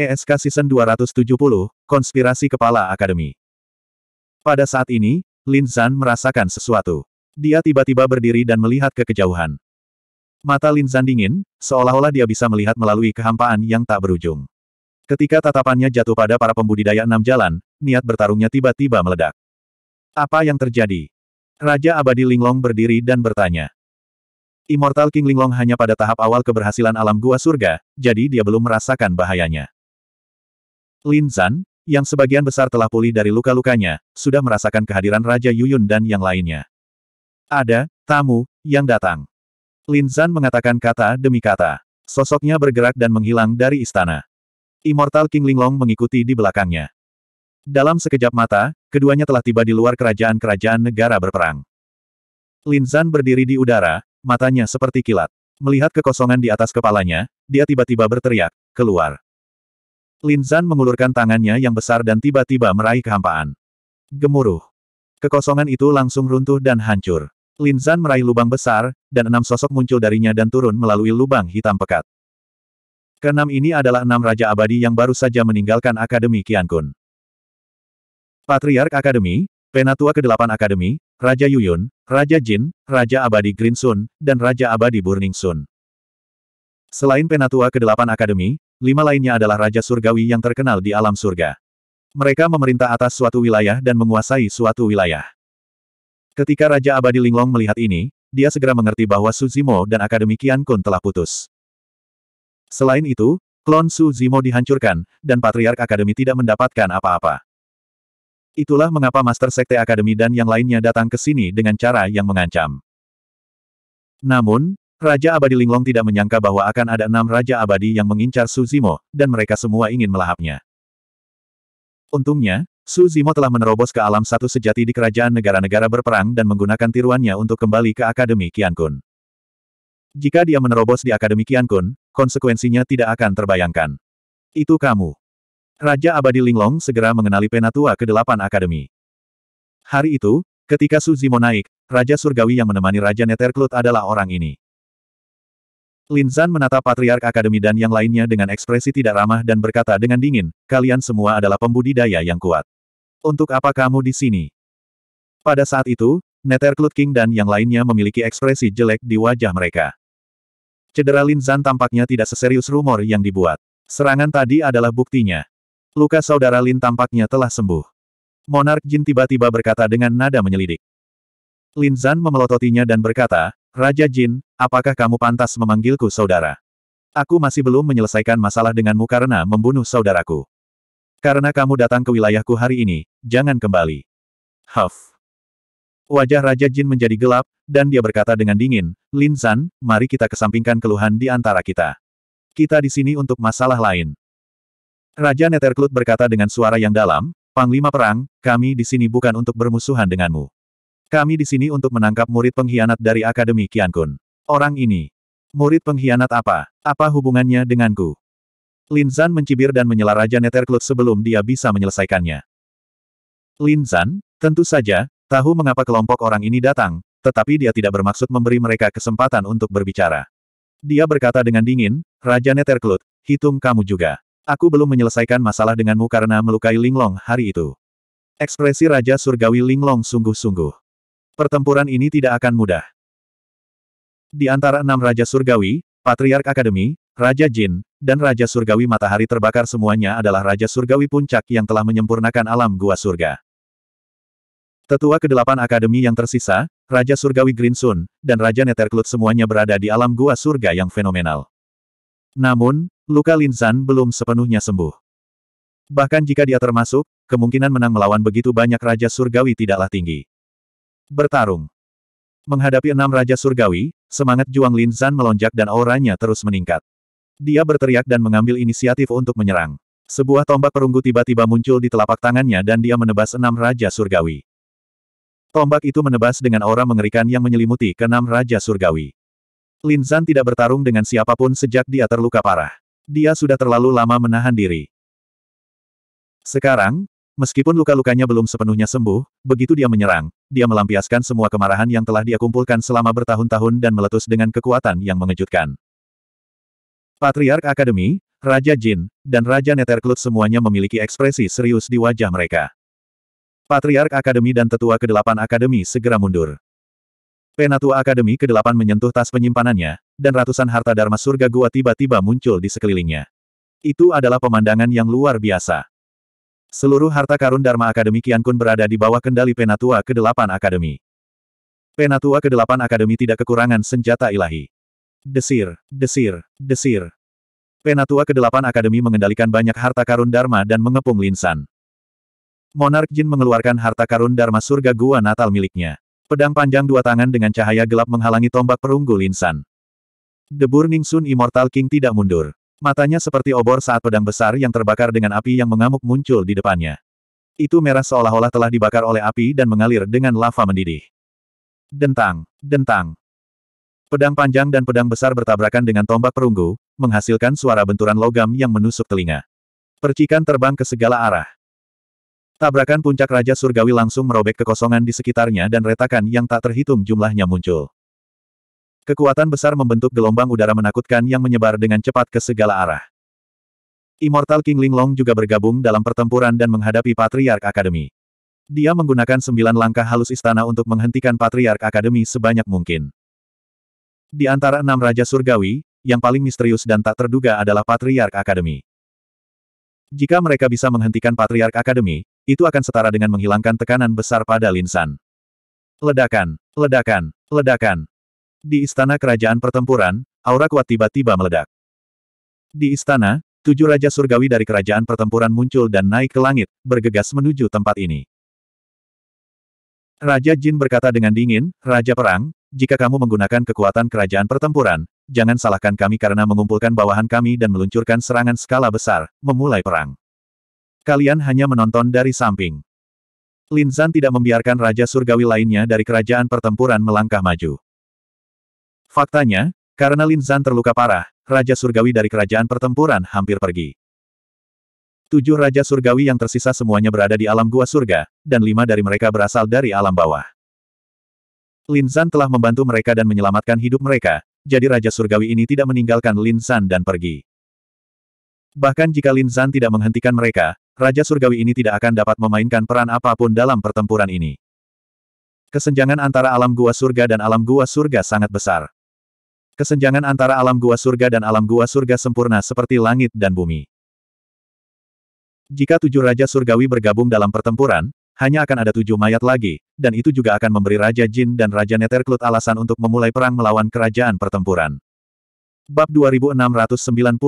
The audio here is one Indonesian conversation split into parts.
ESK Season 270, Konspirasi Kepala Akademi. Pada saat ini, Lin Zan merasakan sesuatu. Dia tiba-tiba berdiri dan melihat ke kejauhan. Mata Lin Zan dingin, seolah-olah dia bisa melihat melalui kehampaan yang tak berujung. Ketika tatapannya jatuh pada para pembudidaya enam jalan, niat bertarungnya tiba-tiba meledak. Apa yang terjadi? Raja Abadi Linglong berdiri dan bertanya. Immortal King Linglong hanya pada tahap awal keberhasilan alam gua surga, jadi dia belum merasakan bahayanya. Lin Zan, yang sebagian besar telah pulih dari luka-lukanya, sudah merasakan kehadiran Raja Yuyun dan yang lainnya. Ada, tamu, yang datang. Lin Zan mengatakan kata demi kata. Sosoknya bergerak dan menghilang dari istana. Immortal King Linglong mengikuti di belakangnya. Dalam sekejap mata, keduanya telah tiba di luar kerajaan-kerajaan negara berperang. Lin Zan berdiri di udara, matanya seperti kilat. Melihat kekosongan di atas kepalanya, dia tiba-tiba berteriak, keluar. Lin Zan mengulurkan tangannya yang besar dan tiba-tiba meraih kehampaan. Gemuruh. Kekosongan itu langsung runtuh dan hancur. Lin Zan meraih lubang besar, dan enam sosok muncul darinya dan turun melalui lubang hitam pekat. Keenam ini adalah enam Raja Abadi yang baru saja meninggalkan Akademi Kian Kun. Patriark Akademi, Penatua ke-8 Akademi, Raja Yuyun, Raja Jin, Raja Abadi Green Sun, dan Raja Abadi Burning Sun. Selain Penatua ke-8 Akademi, lima lainnya adalah Raja Surgawi yang terkenal di alam surga. Mereka memerintah atas suatu wilayah dan menguasai suatu wilayah. Ketika Raja Abadi Linglong melihat ini, dia segera mengerti bahwa Su Zimo dan Akademi Kian Kun telah putus. Selain itu, klon Su Zimo dihancurkan, dan Patriark Akademi tidak mendapatkan apa-apa. Itulah mengapa Master Sekte Akademi dan yang lainnya datang ke sini dengan cara yang mengancam. Namun, Raja Abadi Linglong tidak menyangka bahwa akan ada enam Raja Abadi yang mengincar Su Zimo, dan mereka semua ingin melahapnya. Untungnya, Su Zimo telah menerobos ke alam satu sejati di kerajaan negara-negara berperang dan menggunakan tiruannya untuk kembali ke Akademi Qiankun. Jika dia menerobos di Akademi Qiankun, konsekuensinya tidak akan terbayangkan. Itu kamu. Raja Abadi Linglong segera mengenali penatua ke-8 Akademi. Hari itu, ketika Su Zimo naik, Raja Surgawi yang menemani Raja Netherclut adalah orang ini. Lin Zan menatap Patriark Akademi dan yang lainnya dengan ekspresi tidak ramah dan berkata dengan dingin, kalian semua adalah pembudidaya yang kuat. Untuk apa kamu di sini? Pada saat itu, Nether Cloud King dan yang lainnya memiliki ekspresi jelek di wajah mereka. Cedera Lin Zan tampaknya tidak seserius rumor yang dibuat. Serangan tadi adalah buktinya. Luka saudara Lin tampaknya telah sembuh. Monark Jin tiba-tiba berkata dengan nada menyelidik. Lin Zan memelototinya dan berkata, Raja Jin, apakah kamu pantas memanggilku saudara? Aku masih belum menyelesaikan masalah denganmu karena membunuh saudaraku. Karena kamu datang ke wilayahku hari ini, jangan kembali. Huff. Wajah Raja Jin menjadi gelap, dan dia berkata dengan dingin, Lin Zan, mari kita kesampingkan keluhan di antara kita. Kita di sini untuk masalah lain. Raja Neterklut berkata dengan suara yang dalam, Panglima Perang, kami di sini bukan untuk bermusuhan denganmu. Kami di sini untuk menangkap murid pengkhianat dari Akademi Kiankun. Orang ini. Murid pengkhianat apa? Apa hubungannya denganku? Lin Zan mencibir dan menyela Raja Netherclut sebelum dia bisa menyelesaikannya. Lin Zan, tentu saja, tahu mengapa kelompok orang ini datang, tetapi dia tidak bermaksud memberi mereka kesempatan untuk berbicara. Dia berkata dengan dingin, Raja Netherclut, hitung kamu juga. Aku belum menyelesaikan masalah denganmu karena melukai Linglong hari itu. Ekspresi Raja Surgawi Linglong sungguh-sungguh. Pertempuran ini tidak akan mudah. Di antara enam Raja Surgawi, Patriark Akademi, Raja Jin, dan Raja Surgawi Matahari Terbakar semuanya adalah Raja Surgawi Puncak yang telah menyempurnakan alam gua surga. Tetua kedelapan akademi yang tersisa, Raja Surgawi Grinsun, dan Raja neterklut semuanya berada di alam gua surga yang fenomenal. Namun, luka Linzan belum sepenuhnya sembuh. Bahkan jika dia termasuk, kemungkinan menang melawan begitu banyak Raja Surgawi tidaklah tinggi. Bertarung. Menghadapi enam Raja Surgawi, semangat Juang Lin Zan melonjak dan auranya terus meningkat. Dia berteriak dan mengambil inisiatif untuk menyerang. Sebuah tombak perunggu tiba-tiba muncul di telapak tangannya dan dia menebas enam Raja Surgawi. Tombak itu menebas dengan aura mengerikan yang menyelimuti ke enam Raja Surgawi. Lin Zan tidak bertarung dengan siapapun sejak dia terluka parah. Dia sudah terlalu lama menahan diri. Sekarang, Meskipun luka-lukanya belum sepenuhnya sembuh, begitu dia menyerang, dia melampiaskan semua kemarahan yang telah dia kumpulkan selama bertahun-tahun dan meletus dengan kekuatan yang mengejutkan. Patriark Akademi, Raja Jin, dan Raja Netherclut semuanya memiliki ekspresi serius di wajah mereka. Patriark Akademi dan Tetua Kedelapan Akademi segera mundur. Penatua Akademi Kedelapan menyentuh tas penyimpanannya, dan ratusan harta Dharma Surga Gua tiba-tiba muncul di sekelilingnya. Itu adalah pemandangan yang luar biasa. Seluruh harta karun Dharma Akademi Kian Kun berada di bawah kendali Penatua ke-8 Akademi. Penatua ke-8 Akademi tidak kekurangan senjata ilahi. Desir, desir, desir. Penatua ke-8 Akademi mengendalikan banyak harta karun Dharma dan mengepung Linsan. Monark Jin mengeluarkan harta karun Dharma surga gua natal miliknya. Pedang panjang dua tangan dengan cahaya gelap menghalangi tombak perunggu Linsan. The Burning Sun Immortal King tidak mundur. Matanya seperti obor saat pedang besar yang terbakar dengan api yang mengamuk muncul di depannya. Itu merah seolah-olah telah dibakar oleh api dan mengalir dengan lava mendidih. Dentang, dentang. Pedang panjang dan pedang besar bertabrakan dengan tombak perunggu, menghasilkan suara benturan logam yang menusuk telinga. Percikan terbang ke segala arah. Tabrakan puncak Raja Surgawi langsung merobek kekosongan di sekitarnya dan retakan yang tak terhitung jumlahnya muncul. Kekuatan besar membentuk gelombang udara menakutkan yang menyebar dengan cepat ke segala arah. Immortal King Linglong juga bergabung dalam pertempuran dan menghadapi Patriark Academy. Dia menggunakan sembilan langkah halus istana untuk menghentikan Patriark Academy sebanyak mungkin. Di antara enam Raja Surgawi, yang paling misterius dan tak terduga adalah Patriark Academy. Jika mereka bisa menghentikan Patriark Academy, itu akan setara dengan menghilangkan tekanan besar pada Linsan. Ledakan, ledakan, ledakan. Di istana kerajaan pertempuran, aura kuat tiba-tiba meledak. Di istana, tujuh raja surgawi dari kerajaan pertempuran muncul dan naik ke langit, bergegas menuju tempat ini. Raja Jin berkata dengan dingin, Raja Perang, jika kamu menggunakan kekuatan kerajaan pertempuran, jangan salahkan kami karena mengumpulkan bawahan kami dan meluncurkan serangan skala besar, memulai perang. Kalian hanya menonton dari samping. Lin Zan tidak membiarkan Raja Surgawi lainnya dari kerajaan pertempuran melangkah maju. Faktanya, karena Lin Zhan terluka parah, Raja Surgawi dari Kerajaan Pertempuran hampir pergi. Tujuh Raja Surgawi yang tersisa semuanya berada di alam gua surga, dan lima dari mereka berasal dari alam bawah. Lin Zhan telah membantu mereka dan menyelamatkan hidup mereka, jadi Raja Surgawi ini tidak meninggalkan Lin Zhan dan pergi. Bahkan jika Lin Zhan tidak menghentikan mereka, Raja Surgawi ini tidak akan dapat memainkan peran apapun dalam pertempuran ini. Kesenjangan antara alam gua surga dan alam gua surga sangat besar. Kesenjangan antara alam gua surga dan alam gua surga sempurna seperti langit dan bumi. Jika tujuh raja surgawi bergabung dalam pertempuran, hanya akan ada tujuh mayat lagi, dan itu juga akan memberi Raja Jin dan Raja Netherclut alasan untuk memulai perang melawan kerajaan pertempuran. Bab 2692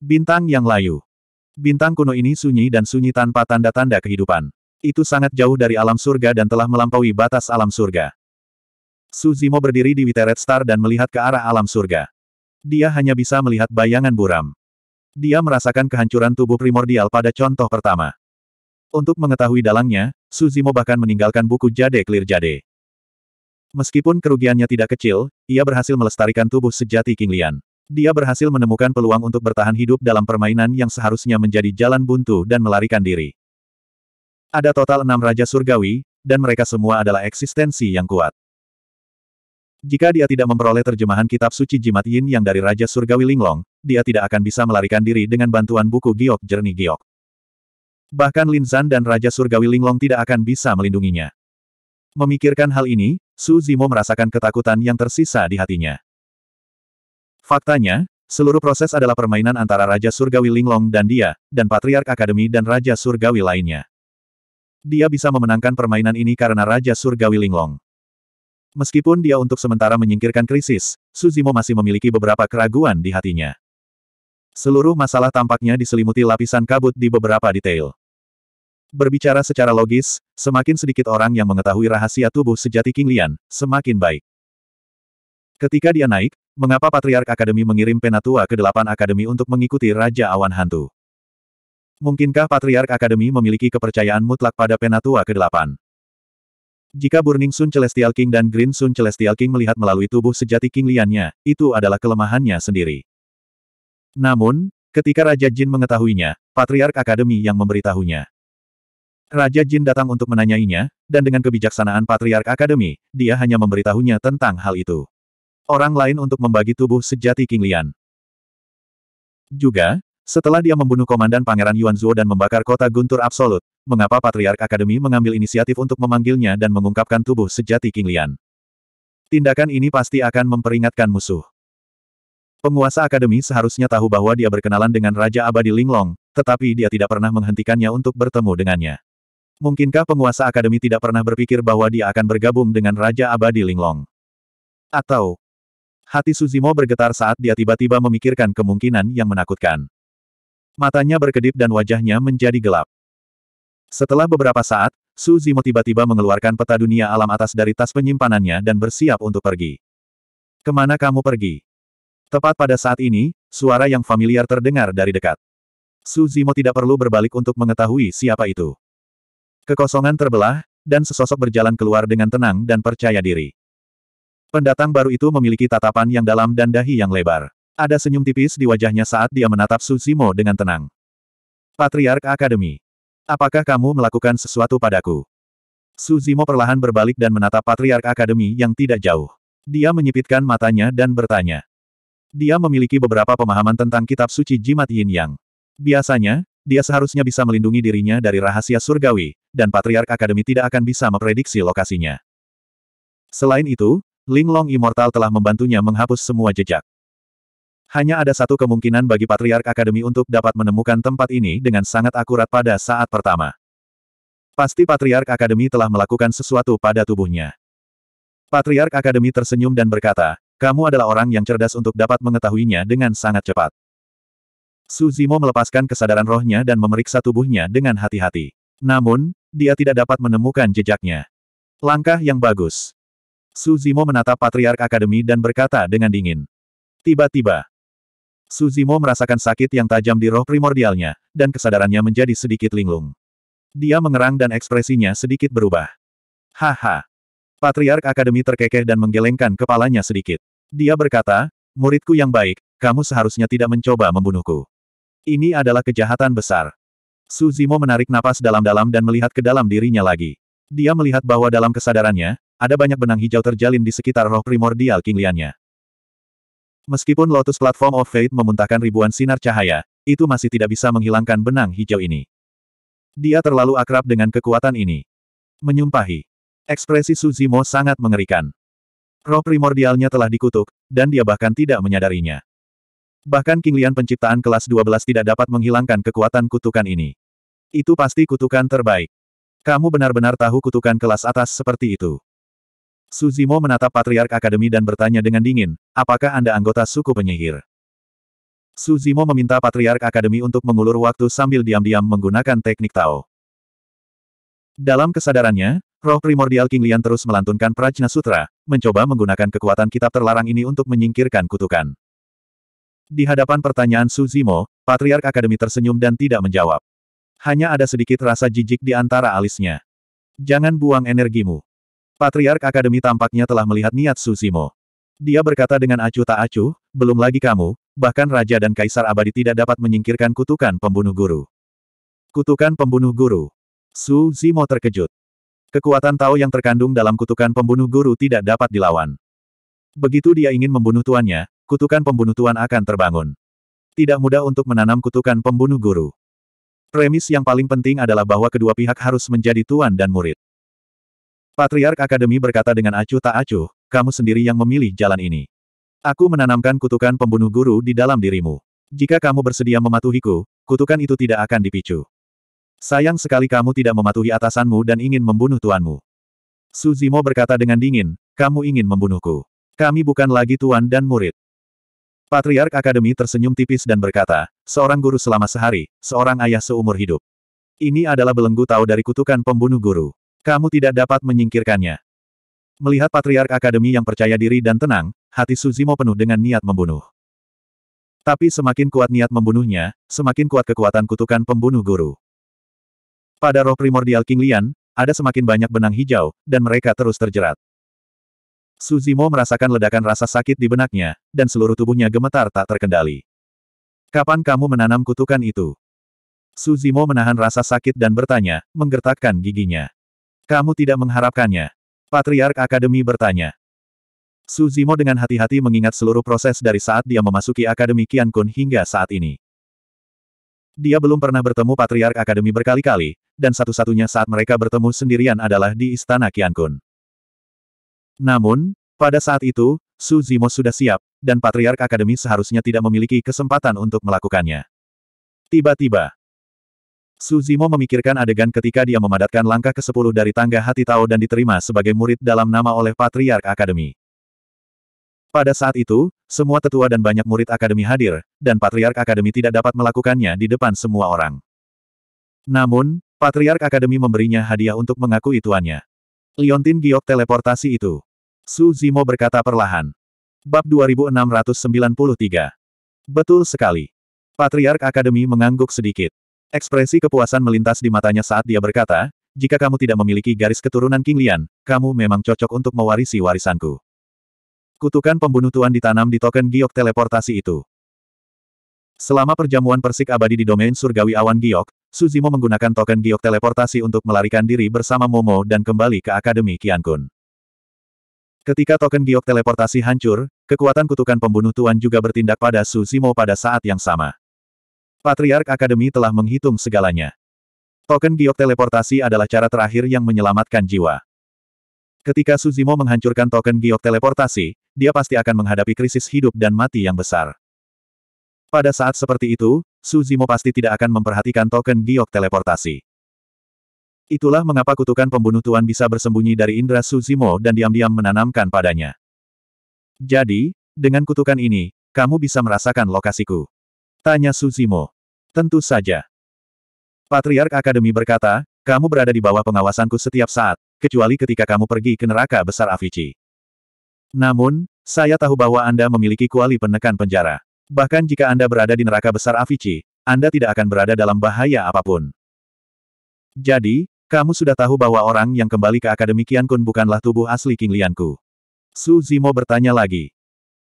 Bintang yang layu. Bintang kuno ini sunyi dan sunyi tanpa tanda-tanda kehidupan. Itu sangat jauh dari alam surga dan telah melampaui batas alam surga. Suzimo berdiri di Witeret Star dan melihat ke arah alam surga. Dia hanya bisa melihat bayangan buram. Dia merasakan kehancuran tubuh primordial pada contoh pertama. Untuk mengetahui dalangnya, Suzimo bahkan meninggalkan buku Jade Clear Jade. Meskipun kerugiannya tidak kecil, ia berhasil melestarikan tubuh sejati King Lian. Dia berhasil menemukan peluang untuk bertahan hidup dalam permainan yang seharusnya menjadi jalan buntu dan melarikan diri. Ada total enam Raja Surgawi, dan mereka semua adalah eksistensi yang kuat. Jika dia tidak memperoleh terjemahan kitab suci jimat yin yang dari Raja Surgawi Linglong, dia tidak akan bisa melarikan diri dengan bantuan buku giok jernih giok. Bahkan Lin Zan dan Raja Surgawi Linglong tidak akan bisa melindunginya. Memikirkan hal ini, Su Zimo merasakan ketakutan yang tersisa di hatinya. Faktanya, seluruh proses adalah permainan antara Raja Surgawi Linglong dan dia, dan Patriark Akademi dan Raja Surgawi lainnya. Dia bisa memenangkan permainan ini karena Raja Surgawi Linglong. Meskipun dia untuk sementara menyingkirkan krisis, Suzimo masih memiliki beberapa keraguan di hatinya. Seluruh masalah tampaknya diselimuti lapisan kabut di beberapa detail. Berbicara secara logis, semakin sedikit orang yang mengetahui rahasia tubuh sejati King Lian, semakin baik. Ketika dia naik, mengapa Patriark Akademi mengirim Penatua ke delapan Akademi untuk mengikuti Raja Awan Hantu? Mungkinkah Patriark Akademi memiliki kepercayaan mutlak pada Penatua ke delapan? Jika Burning Sun Celestial King dan Green Sun Celestial King melihat melalui tubuh sejati King Liannya, itu adalah kelemahannya sendiri. Namun, ketika Raja Jin mengetahuinya, Patriark Akademi yang memberitahunya. Raja Jin datang untuk menanyainya, dan dengan kebijaksanaan Patriark Akademi, dia hanya memberitahunya tentang hal itu. Orang lain untuk membagi tubuh sejati King Lian. Juga, setelah dia membunuh Komandan Pangeran Yuan Zhuo dan membakar kota Guntur Absolut, mengapa Patriark Akademi mengambil inisiatif untuk memanggilnya dan mengungkapkan tubuh sejati King Lian. Tindakan ini pasti akan memperingatkan musuh. Penguasa Akademi seharusnya tahu bahwa dia berkenalan dengan Raja Abadi Linglong, tetapi dia tidak pernah menghentikannya untuk bertemu dengannya. Mungkinkah penguasa akademi tidak pernah berpikir bahwa dia akan bergabung dengan Raja Abadi Linglong? Atau, hati Suzimo bergetar saat dia tiba-tiba memikirkan kemungkinan yang menakutkan. Matanya berkedip dan wajahnya menjadi gelap. Setelah beberapa saat, Su Zimo tiba-tiba mengeluarkan peta dunia alam atas dari tas penyimpanannya dan bersiap untuk pergi. Kemana kamu pergi? Tepat pada saat ini, suara yang familiar terdengar dari dekat. Su Zimo tidak perlu berbalik untuk mengetahui siapa itu. Kekosongan terbelah, dan sesosok berjalan keluar dengan tenang dan percaya diri. Pendatang baru itu memiliki tatapan yang dalam dan dahi yang lebar. Ada senyum tipis di wajahnya saat dia menatap Su Zimo dengan tenang. Patriark Akademi Apakah kamu melakukan sesuatu padaku? Suzimo perlahan berbalik dan menatap Patriark Akademi yang tidak jauh. Dia menyipitkan matanya dan bertanya. Dia memiliki beberapa pemahaman tentang kitab suci jimat yin yang. Biasanya, dia seharusnya bisa melindungi dirinya dari rahasia surgawi, dan Patriark Akademi tidak akan bisa memprediksi lokasinya. Selain itu, Linglong Immortal telah membantunya menghapus semua jejak. Hanya ada satu kemungkinan bagi Patriark Akademi untuk dapat menemukan tempat ini dengan sangat akurat pada saat pertama. Pasti Patriark Akademi telah melakukan sesuatu pada tubuhnya. Patriark Akademi tersenyum dan berkata, kamu adalah orang yang cerdas untuk dapat mengetahuinya dengan sangat cepat. Suzimo melepaskan kesadaran rohnya dan memeriksa tubuhnya dengan hati-hati. Namun, dia tidak dapat menemukan jejaknya. Langkah yang bagus. Suzimo menatap Patriark Akademi dan berkata dengan dingin. Tiba-tiba, Suzimo merasakan sakit yang tajam di roh primordialnya, dan kesadarannya menjadi sedikit linglung. Dia mengerang dan ekspresinya sedikit berubah. Haha. Patriark Akademi terkekeh dan menggelengkan kepalanya sedikit. Dia berkata, muridku yang baik, kamu seharusnya tidak mencoba membunuhku. Ini adalah kejahatan besar. Suzimo menarik napas dalam-dalam dan melihat ke dalam dirinya lagi. Dia melihat bahwa dalam kesadarannya, ada banyak benang hijau terjalin di sekitar roh primordial kingliannya. Meskipun Lotus Platform of Fate memuntahkan ribuan sinar cahaya, itu masih tidak bisa menghilangkan benang hijau ini. Dia terlalu akrab dengan kekuatan ini. Menyumpahi. Ekspresi Suzimo sangat mengerikan. Roh primordialnya telah dikutuk, dan dia bahkan tidak menyadarinya. Bahkan King Lian penciptaan kelas 12 tidak dapat menghilangkan kekuatan kutukan ini. Itu pasti kutukan terbaik. Kamu benar-benar tahu kutukan kelas atas seperti itu. Suzimo menatap Patriark Akademi dan bertanya dengan dingin, apakah Anda anggota suku penyihir? Suzimo meminta Patriark Akademi untuk mengulur waktu sambil diam-diam menggunakan teknik Tao. Dalam kesadarannya, roh primordial King Lian terus melantunkan Prajna Sutra, mencoba menggunakan kekuatan kitab terlarang ini untuk menyingkirkan kutukan. Di hadapan pertanyaan Suzimo, Patriark Akademi tersenyum dan tidak menjawab. Hanya ada sedikit rasa jijik di antara alisnya. Jangan buang energimu. Patriark Akademi tampaknya telah melihat niat Susimo. Dia berkata dengan acuh tak acuh, belum lagi kamu, bahkan Raja dan Kaisar Abadi tidak dapat menyingkirkan kutukan pembunuh guru. Kutukan pembunuh guru. Su Zimo terkejut. Kekuatan Tao yang terkandung dalam kutukan pembunuh guru tidak dapat dilawan. Begitu dia ingin membunuh tuannya, kutukan pembunuh tuan akan terbangun. Tidak mudah untuk menanam kutukan pembunuh guru. Premis yang paling penting adalah bahwa kedua pihak harus menjadi tuan dan murid. Patriark Akademi berkata dengan acuh tak acuh, kamu sendiri yang memilih jalan ini. Aku menanamkan kutukan pembunuh guru di dalam dirimu. Jika kamu bersedia mematuhiku, kutukan itu tidak akan dipicu. Sayang sekali kamu tidak mematuhi atasanmu dan ingin membunuh tuanmu. Suzimo berkata dengan dingin, kamu ingin membunuhku. Kami bukan lagi tuan dan murid. Patriark Akademi tersenyum tipis dan berkata, seorang guru selama sehari, seorang ayah seumur hidup. Ini adalah belenggu tahu dari kutukan pembunuh guru. Kamu tidak dapat menyingkirkannya. Melihat Patriark Akademi yang percaya diri dan tenang, hati Suzimo penuh dengan niat membunuh. Tapi semakin kuat niat membunuhnya, semakin kuat kekuatan kutukan pembunuh guru. Pada roh primordial King Lian, ada semakin banyak benang hijau, dan mereka terus terjerat. Suzimo merasakan ledakan rasa sakit di benaknya, dan seluruh tubuhnya gemetar tak terkendali. Kapan kamu menanam kutukan itu? Suzimo menahan rasa sakit dan bertanya, menggertakkan giginya. Kamu tidak mengharapkannya. Patriark Akademi bertanya. Su Zimo dengan hati-hati mengingat seluruh proses dari saat dia memasuki Akademi Kian Kun hingga saat ini. Dia belum pernah bertemu Patriark Akademi berkali-kali, dan satu-satunya saat mereka bertemu sendirian adalah di Istana Kian Kun. Namun, pada saat itu, Su Zimo sudah siap, dan Patriark Akademi seharusnya tidak memiliki kesempatan untuk melakukannya. Tiba-tiba, Suzimo memikirkan adegan ketika dia memadatkan langkah ke-10 dari tangga hati Tao dan diterima sebagai murid dalam nama oleh Patriark Akademi. Pada saat itu, semua tetua dan banyak murid akademi hadir, dan Patriark Akademi tidak dapat melakukannya di depan semua orang. Namun, Patriark Akademi memberinya hadiah untuk mengakui tuannya. Liontin giok teleportasi itu. Su Zimo berkata perlahan. Bab 2693. Betul sekali. Patriark Akademi mengangguk sedikit. Ekspresi kepuasan melintas di matanya saat dia berkata, jika kamu tidak memiliki garis keturunan King Lian, kamu memang cocok untuk mewarisi warisanku. Kutukan pembunuh tuan ditanam di token giok teleportasi itu. Selama perjamuan persik abadi di domain surgawi awan giok, Suzimo menggunakan token giok teleportasi untuk melarikan diri bersama Momo dan kembali ke Akademi Kiankun. Ketika token giok teleportasi hancur, kekuatan kutukan pembunuh tuan juga bertindak pada Suzimo pada saat yang sama. Patriark Akademi telah menghitung segalanya. Token giok teleportasi adalah cara terakhir yang menyelamatkan jiwa. Ketika Suzimo menghancurkan token giok teleportasi, dia pasti akan menghadapi krisis hidup dan mati yang besar. Pada saat seperti itu, Suzimo pasti tidak akan memperhatikan token giok teleportasi. Itulah mengapa kutukan pembunuh Tuan bisa bersembunyi dari indera Suzimo dan diam-diam menanamkan padanya. Jadi, dengan kutukan ini, kamu bisa merasakan lokasiku. Tanya Suzimo. Tentu saja. Patriark Akademi berkata, kamu berada di bawah pengawasanku setiap saat, kecuali ketika kamu pergi ke neraka besar Avici. Namun, saya tahu bahwa Anda memiliki kuali penekan penjara. Bahkan jika Anda berada di neraka besar Avici, Anda tidak akan berada dalam bahaya apapun. Jadi, kamu sudah tahu bahwa orang yang kembali ke Akademi Kian bukanlah tubuh asli King Lianku. Su Zimo bertanya lagi.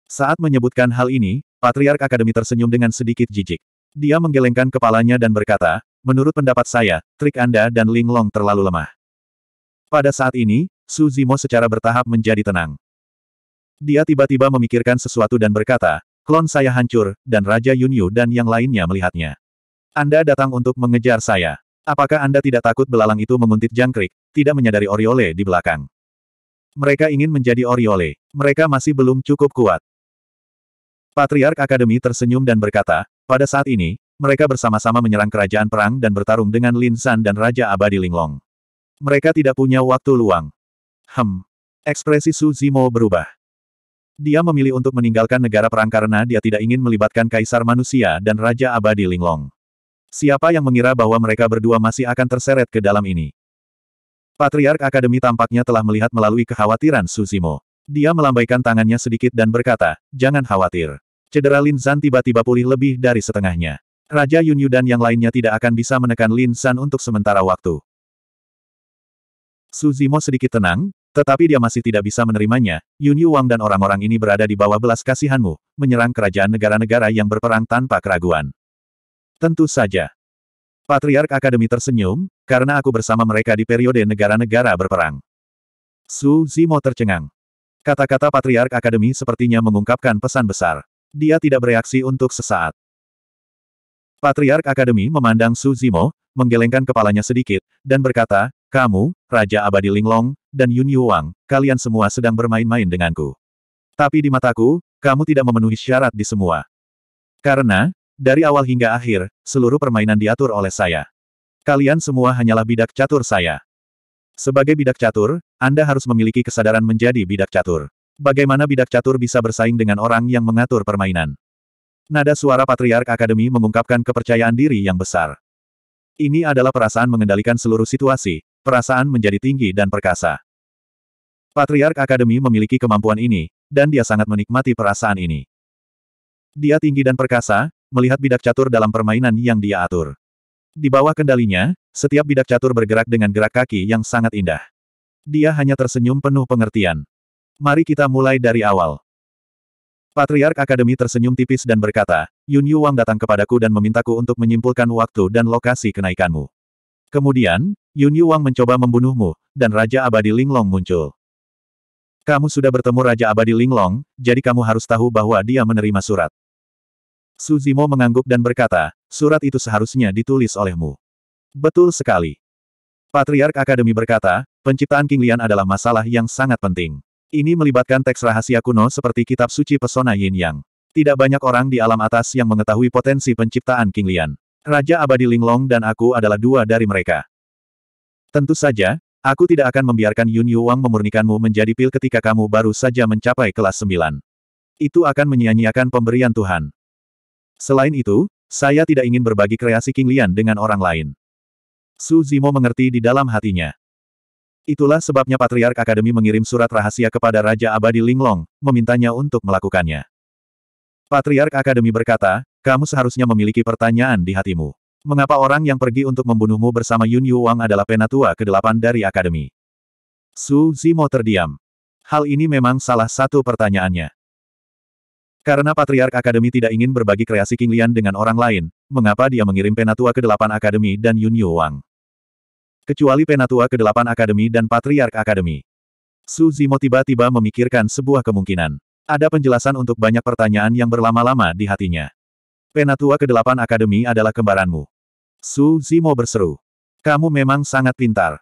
Saat menyebutkan hal ini, Patriark Akademi tersenyum dengan sedikit jijik. Dia menggelengkan kepalanya dan berkata, menurut pendapat saya, trik Anda dan Ling Long terlalu lemah. Pada saat ini, Su Zimo secara bertahap menjadi tenang. Dia tiba-tiba memikirkan sesuatu dan berkata, klon saya hancur, dan Raja Yunyu dan yang lainnya melihatnya. Anda datang untuk mengejar saya. Apakah Anda tidak takut belalang itu menguntit jangkrik, tidak menyadari Oriole di belakang? Mereka ingin menjadi Oriole. Mereka masih belum cukup kuat. Patriark Akademi tersenyum dan berkata, pada saat ini, mereka bersama-sama menyerang kerajaan perang dan bertarung dengan Lin San dan Raja Abadi Linglong. Mereka tidak punya waktu luang. Hem. Ekspresi Su Zimo berubah. Dia memilih untuk meninggalkan negara perang karena dia tidak ingin melibatkan kaisar manusia dan Raja Abadi Linglong. Siapa yang mengira bahwa mereka berdua masih akan terseret ke dalam ini? Patriark Akademi tampaknya telah melihat melalui kekhawatiran Su Zimo." Dia melambaikan tangannya sedikit dan berkata, jangan khawatir. Cedera Lin San tiba-tiba pulih lebih dari setengahnya. Raja Yunyudan dan yang lainnya tidak akan bisa menekan Lin San untuk sementara waktu. Su Zimo sedikit tenang, tetapi dia masih tidak bisa menerimanya. Yunyuwang Wang dan orang-orang ini berada di bawah belas kasihanmu, menyerang kerajaan negara-negara yang berperang tanpa keraguan. Tentu saja. Patriark Akademi tersenyum, karena aku bersama mereka di periode negara-negara berperang. Su Zimo tercengang. Kata-kata Patriark Akademi sepertinya mengungkapkan pesan besar. Dia tidak bereaksi untuk sesaat. Patriark Akademi memandang Su Zimo, menggelengkan kepalanya sedikit, dan berkata, Kamu, Raja Abadi Linglong, dan Yun Yu Wang, kalian semua sedang bermain-main denganku. Tapi di mataku, kamu tidak memenuhi syarat di semua. Karena, dari awal hingga akhir, seluruh permainan diatur oleh saya. Kalian semua hanyalah bidak catur saya. Sebagai bidak catur, Anda harus memiliki kesadaran menjadi bidak catur. Bagaimana bidak catur bisa bersaing dengan orang yang mengatur permainan? Nada suara Patriark Akademi mengungkapkan kepercayaan diri yang besar. Ini adalah perasaan mengendalikan seluruh situasi, perasaan menjadi tinggi dan perkasa. Patriark Akademi memiliki kemampuan ini, dan dia sangat menikmati perasaan ini. Dia tinggi dan perkasa, melihat bidak catur dalam permainan yang dia atur. Di bawah kendalinya, setiap bidak catur bergerak dengan gerak kaki yang sangat indah. Dia hanya tersenyum penuh pengertian. Mari kita mulai dari awal. Patriark Akademi tersenyum tipis dan berkata, Yun Yu Wang datang kepadaku dan memintaku untuk menyimpulkan waktu dan lokasi kenaikanmu. Kemudian, Yun Yu Wang mencoba membunuhmu, dan Raja Abadi Linglong muncul. Kamu sudah bertemu Raja Abadi Linglong, jadi kamu harus tahu bahwa dia menerima surat. Suzimo mengangguk dan berkata, surat itu seharusnya ditulis olehmu. Betul sekali. Patriark Akademi berkata, penciptaan King Lian adalah masalah yang sangat penting. Ini melibatkan teks rahasia kuno seperti kitab suci pesona Yin Yang. Tidak banyak orang di alam atas yang mengetahui potensi penciptaan King Lian. Raja Abadi Linglong dan aku adalah dua dari mereka. Tentu saja, aku tidak akan membiarkan Yun Yu Wang memurnikanmu menjadi pil ketika kamu baru saja mencapai kelas 9. Itu akan menyia-nyiakan pemberian Tuhan. Selain itu, saya tidak ingin berbagi kreasi King Lian dengan orang lain. Su Zimo mengerti di dalam hatinya. Itulah sebabnya Patriark Akademi mengirim surat rahasia kepada Raja Abadi Linglong, memintanya untuk melakukannya. Patriark Akademi berkata, kamu seharusnya memiliki pertanyaan di hatimu. Mengapa orang yang pergi untuk membunuhmu bersama Yun Yu Wang adalah penatua ke-8 dari Akademi? Su Zimo terdiam. Hal ini memang salah satu pertanyaannya. Karena Patriark Akademi tidak ingin berbagi kreasi King Lian dengan orang lain, mengapa dia mengirim Penatua ke-8 Akademi dan Yun Yu Wang? Kecuali Penatua ke-8 Akademi dan Patriark Akademi. Su Zimo tiba-tiba memikirkan sebuah kemungkinan. Ada penjelasan untuk banyak pertanyaan yang berlama-lama di hatinya. Penatua ke-8 Akademi adalah kembaranmu. Su Zimo berseru. Kamu memang sangat pintar.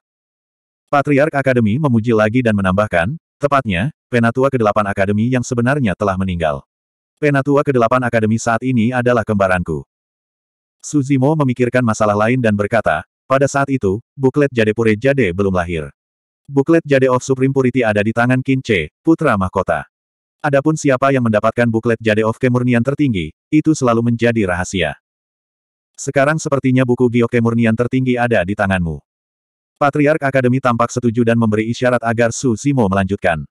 Patriark Akademi memuji lagi dan menambahkan, tepatnya, Penatua ke-8 Akademi yang sebenarnya telah meninggal. Penatua ke-8 Akademi saat ini adalah kembaranku. Suzimo memikirkan masalah lain dan berkata, pada saat itu, buklet Jade Pure Jade belum lahir. Buklet Jade of Supreme Purity ada di tangan Kinche, putra mahkota. Adapun siapa yang mendapatkan buklet Jade of Kemurnian tertinggi, itu selalu menjadi rahasia. Sekarang sepertinya buku Gio Kemurnian tertinggi ada di tanganmu. Patriark Akademi tampak setuju dan memberi isyarat agar Suzimo melanjutkan.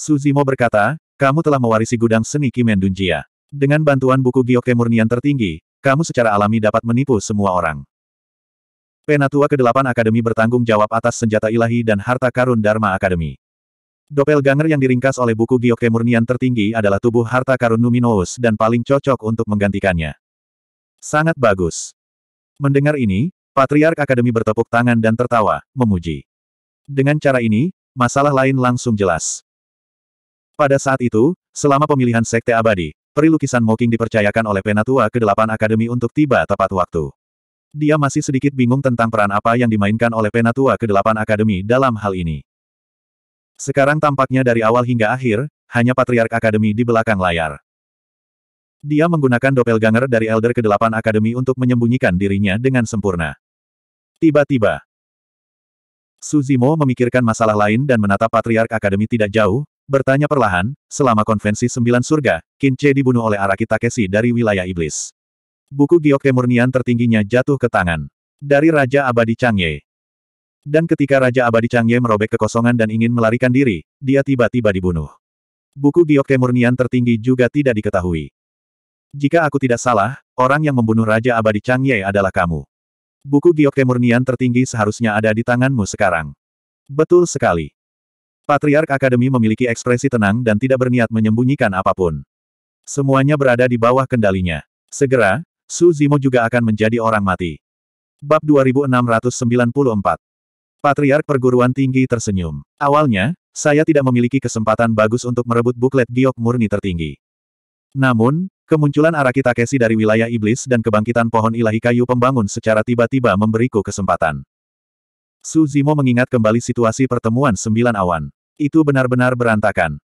Suzimo berkata, kamu telah mewarisi gudang seni Kimen Dunjia. Dengan bantuan buku giok kemurnian tertinggi, kamu secara alami dapat menipu semua orang. Penatua ke-8 Akademi bertanggung jawab atas senjata ilahi dan harta karun Dharma Akademi. Doppelganger yang diringkas oleh buku giok kemurnian tertinggi adalah tubuh harta karun Numinous dan paling cocok untuk menggantikannya. Sangat bagus. Mendengar ini, Patriark Akademi bertepuk tangan dan tertawa, memuji. Dengan cara ini, masalah lain langsung jelas. Pada saat itu, selama pemilihan Sekte Abadi, perilukisan Moking dipercayakan oleh Penatua ke-8 Akademi untuk tiba tepat waktu. Dia masih sedikit bingung tentang peran apa yang dimainkan oleh Penatua ke-8 Akademi dalam hal ini. Sekarang tampaknya dari awal hingga akhir, hanya Patriark Akademi di belakang layar. Dia menggunakan doppelganger dari Elder ke-8 Akademi untuk menyembunyikan dirinya dengan sempurna. Tiba-tiba, Suzimo memikirkan masalah lain dan menatap Patriark Akademi tidak jauh, Bertanya perlahan, selama konvensi sembilan surga, Kinche dibunuh oleh Araki Takeshi dari wilayah iblis. Buku giok kemurnian tertingginya jatuh ke tangan. Dari Raja Abadi Changye. Dan ketika Raja Abadi Changye merobek kekosongan dan ingin melarikan diri, dia tiba-tiba dibunuh. Buku giok kemurnian tertinggi juga tidak diketahui. Jika aku tidak salah, orang yang membunuh Raja Abadi Changye adalah kamu. Buku giok kemurnian tertinggi seharusnya ada di tanganmu sekarang. Betul sekali. Patriark Akademi memiliki ekspresi tenang dan tidak berniat menyembunyikan apapun. Semuanya berada di bawah kendalinya. Segera, Su Zimo juga akan menjadi orang mati. Bab 2694 Patriark Perguruan Tinggi tersenyum. Awalnya, saya tidak memiliki kesempatan bagus untuk merebut buklet giok murni tertinggi. Namun, kemunculan Araki Takeshi dari wilayah iblis dan kebangkitan pohon ilahi kayu pembangun secara tiba-tiba memberiku kesempatan. Su Zimo mengingat kembali situasi pertemuan sembilan awan. Itu benar-benar berantakan.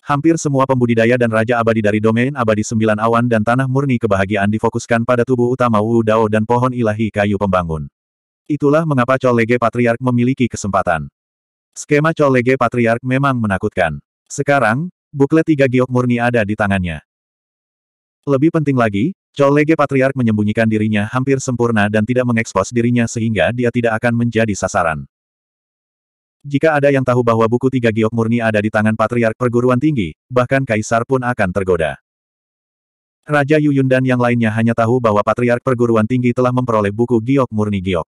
Hampir semua pembudidaya dan raja abadi dari domain abadi sembilan awan dan tanah murni kebahagiaan difokuskan pada tubuh utama Wu Dao dan pohon ilahi kayu pembangun. Itulah mengapa Colege Patriark memiliki kesempatan. Skema Colege Patriark memang menakutkan. Sekarang, buklet tiga giok murni ada di tangannya. Lebih penting lagi, Colege Patriark menyembunyikan dirinya hampir sempurna dan tidak mengekspos dirinya sehingga dia tidak akan menjadi sasaran. Jika ada yang tahu bahwa buku tiga giok murni ada di tangan patriark perguruan tinggi, bahkan kaisar pun akan tergoda. Raja Yuyun dan yang lainnya hanya tahu bahwa patriark perguruan tinggi telah memperoleh buku giok murni giok.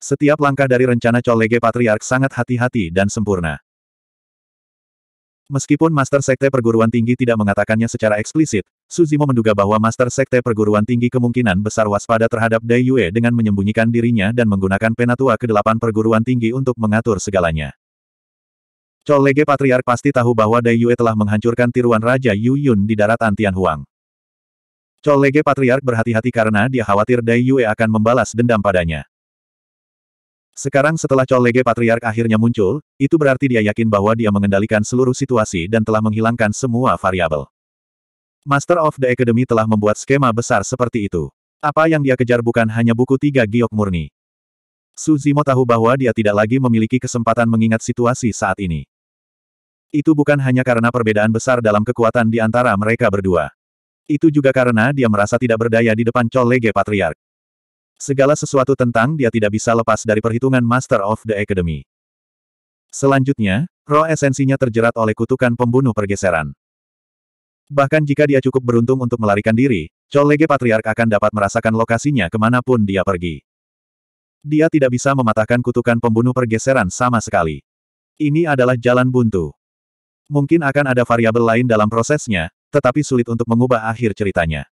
Setiap langkah dari rencana colege patriark sangat hati-hati dan sempurna. Meskipun Master Sekte Perguruan Tinggi tidak mengatakannya secara eksplisit, Suzimo menduga bahwa Master Sekte Perguruan Tinggi kemungkinan besar waspada terhadap Dai Yue dengan menyembunyikan dirinya dan menggunakan penatua ke-8 perguruan tinggi untuk mengatur segalanya. Colege Patriark pasti tahu bahwa Dai Yue telah menghancurkan tiruan Raja Yu Yun di daratan Tianhuang. Colege Patriark berhati-hati karena dia khawatir Dai Yue akan membalas dendam padanya. Sekarang setelah Colege Patriark akhirnya muncul, itu berarti dia yakin bahwa dia mengendalikan seluruh situasi dan telah menghilangkan semua variabel. Master of the Academy telah membuat skema besar seperti itu. Apa yang dia kejar bukan hanya buku tiga giok murni. Su Zimo tahu bahwa dia tidak lagi memiliki kesempatan mengingat situasi saat ini. Itu bukan hanya karena perbedaan besar dalam kekuatan di antara mereka berdua. Itu juga karena dia merasa tidak berdaya di depan Colege Patriark. Segala sesuatu tentang dia tidak bisa lepas dari perhitungan Master of the Academy. Selanjutnya, roh esensinya terjerat oleh kutukan pembunuh pergeseran. Bahkan jika dia cukup beruntung untuk melarikan diri, Colege Patriark akan dapat merasakan lokasinya kemanapun dia pergi. Dia tidak bisa mematahkan kutukan pembunuh pergeseran sama sekali. Ini adalah jalan buntu. Mungkin akan ada variabel lain dalam prosesnya, tetapi sulit untuk mengubah akhir ceritanya.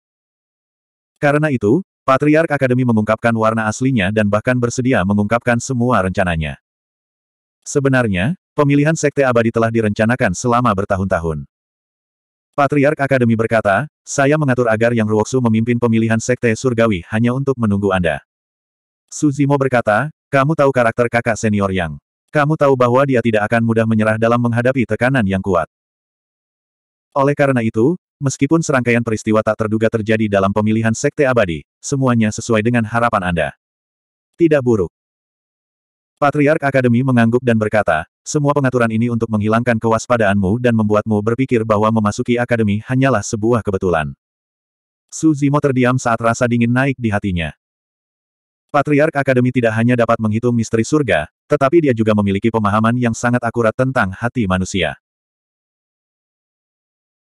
Karena itu, Patriark Akademi mengungkapkan warna aslinya dan bahkan bersedia mengungkapkan semua rencananya. Sebenarnya, pemilihan Sekte Abadi telah direncanakan selama bertahun-tahun. Patriark Akademi berkata, saya mengatur agar Yang Ruoksu memimpin pemilihan Sekte Surgawi hanya untuk menunggu Anda. Suzimo berkata, kamu tahu karakter kakak senior Yang. Kamu tahu bahwa dia tidak akan mudah menyerah dalam menghadapi tekanan yang kuat. Oleh karena itu, meskipun serangkaian peristiwa tak terduga terjadi dalam pemilihan Sekte Abadi, semuanya sesuai dengan harapan Anda. Tidak buruk. Patriark Akademi mengangguk dan berkata, semua pengaturan ini untuk menghilangkan kewaspadaanmu dan membuatmu berpikir bahwa memasuki akademi hanyalah sebuah kebetulan. Su Zimo terdiam saat rasa dingin naik di hatinya. Patriark Akademi tidak hanya dapat menghitung misteri surga, tetapi dia juga memiliki pemahaman yang sangat akurat tentang hati manusia.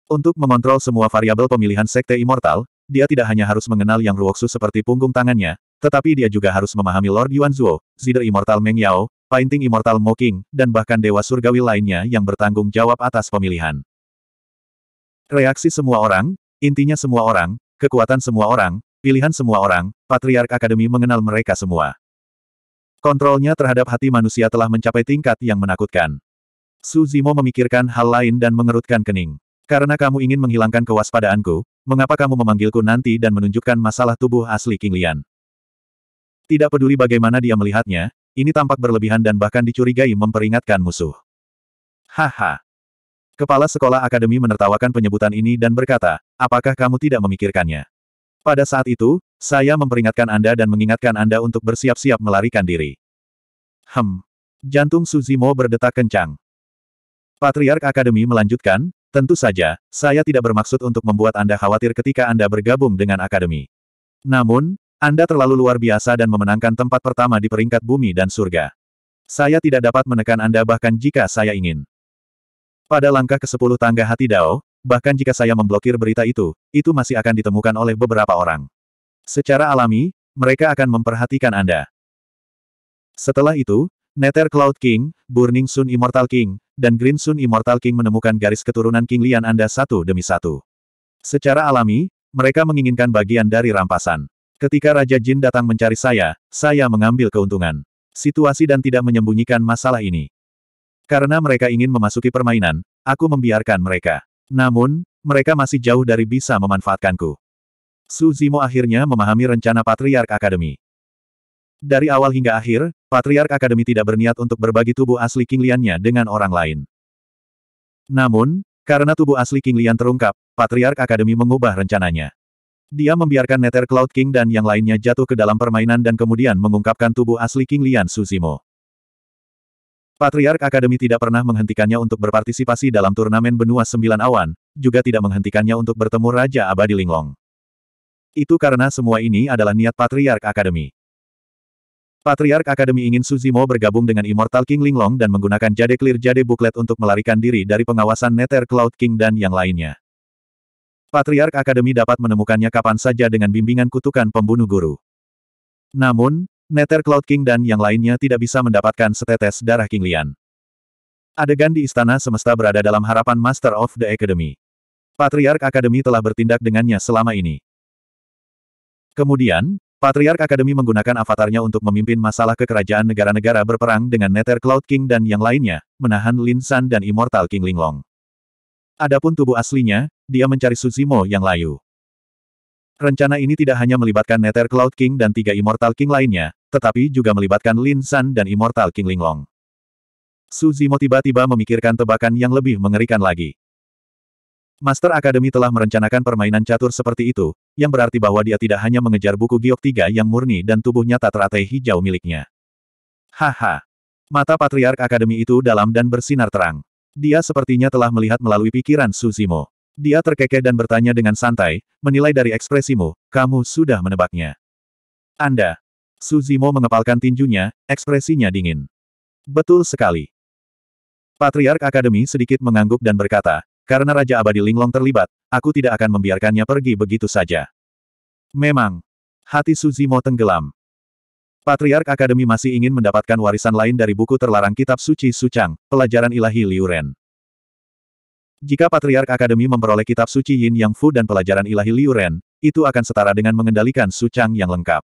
Untuk mengontrol semua variabel pemilihan Sekte Immortal, dia tidak hanya harus mengenal yang ruoksu seperti punggung tangannya, tetapi dia juga harus memahami Lord Yuan Zhuo, Zider Immortal Meng Yao, Painting Immortal Mo King, dan bahkan Dewa Surgawi lainnya yang bertanggung jawab atas pemilihan. Reaksi semua orang, intinya semua orang, kekuatan semua orang, pilihan semua orang, Patriark Akademi mengenal mereka semua. Kontrolnya terhadap hati manusia telah mencapai tingkat yang menakutkan. Su Zimo memikirkan hal lain dan mengerutkan kening. Karena kamu ingin menghilangkan kewaspadaanku, mengapa kamu memanggilku nanti dan menunjukkan masalah tubuh asli King Lian? Tidak peduli bagaimana dia melihatnya, ini tampak berlebihan dan bahkan dicurigai memperingatkan musuh. Haha. Kepala Sekolah Akademi menertawakan penyebutan ini dan berkata, apakah kamu tidak memikirkannya? Pada saat itu, saya memperingatkan Anda dan mengingatkan Anda untuk bersiap-siap melarikan diri. Hem. Jantung Suzimo berdetak kencang. Patriark Akademi melanjutkan, tentu saja, saya tidak bermaksud untuk membuat Anda khawatir ketika Anda bergabung dengan Akademi. Namun, anda terlalu luar biasa dan memenangkan tempat pertama di peringkat bumi dan surga. Saya tidak dapat menekan Anda bahkan jika saya ingin. Pada langkah ke-10 tangga hati Dao, bahkan jika saya memblokir berita itu, itu masih akan ditemukan oleh beberapa orang. Secara alami, mereka akan memperhatikan Anda. Setelah itu, Nether Cloud King, Burning Sun Immortal King, dan Green Sun Immortal King menemukan garis keturunan King Lian Anda satu demi satu. Secara alami, mereka menginginkan bagian dari rampasan. Ketika Raja Jin datang mencari saya, saya mengambil keuntungan. Situasi dan tidak menyembunyikan masalah ini. Karena mereka ingin memasuki permainan, aku membiarkan mereka. Namun, mereka masih jauh dari bisa memanfaatkanku. Su Zimo akhirnya memahami rencana Patriark Academy. Dari awal hingga akhir, Patriark Academy tidak berniat untuk berbagi tubuh asli King Liannya dengan orang lain. Namun, karena tubuh asli King Lian terungkap, Patriark Academy mengubah rencananya. Dia membiarkan Nether Cloud King dan yang lainnya jatuh ke dalam permainan dan kemudian mengungkapkan tubuh asli King Lian Suzimo. Patriark Akademi tidak pernah menghentikannya untuk berpartisipasi dalam turnamen benua sembilan awan, juga tidak menghentikannya untuk bertemu Raja Abadi Linglong. Itu karena semua ini adalah niat Patriark Akademi. Patriark Akademi ingin Suzimo bergabung dengan Immortal King Linglong dan menggunakan Jade Clear Jade buklet untuk melarikan diri dari pengawasan Nether Cloud King dan yang lainnya. Patriark Akademi dapat menemukannya kapan saja dengan bimbingan kutukan pembunuh guru. Namun, Nether Cloud King dan yang lainnya tidak bisa mendapatkan setetes darah King Lian. Adegan di Istana Semesta berada dalam harapan Master of the Academy. Patriark Akademi telah bertindak dengannya selama ini. Kemudian, Patriark Akademi menggunakan avatarnya untuk memimpin masalah kekerajaan negara-negara berperang dengan Nether Cloud King dan yang lainnya, menahan Lin San dan Immortal King Linglong. Adapun tubuh aslinya, dia mencari Suzimo yang layu. Rencana ini tidak hanya melibatkan Nether Cloud King dan tiga Immortal King lainnya, tetapi juga melibatkan Lin San dan Immortal King Linglong. Suzimo tiba-tiba memikirkan tebakan yang lebih mengerikan lagi. Master Academy telah merencanakan permainan catur seperti itu, yang berarti bahwa dia tidak hanya mengejar buku giok tiga yang murni dan tubuhnya tak teratai hijau miliknya. Haha. Mata Patriark Akademi itu dalam dan bersinar terang. Dia sepertinya telah melihat melalui pikiran Suzimo. Dia terkekeh dan bertanya dengan santai, menilai dari ekspresimu, kamu sudah menebaknya. Anda. Suzimo mengepalkan tinjunya, ekspresinya dingin. Betul sekali. Patriark Akademi sedikit mengangguk dan berkata, karena Raja Abadi Linglong terlibat, aku tidak akan membiarkannya pergi begitu saja. Memang. Hati Suzimo tenggelam. Patriark Akademi masih ingin mendapatkan warisan lain dari buku terlarang kitab suci Sucang, pelajaran ilahi Liuren. Jika Patriark Akademi memperoleh kitab suci Yin Yang Fu dan pelajaran ilahi Liuren, itu akan setara dengan mengendalikan Sucang yang lengkap.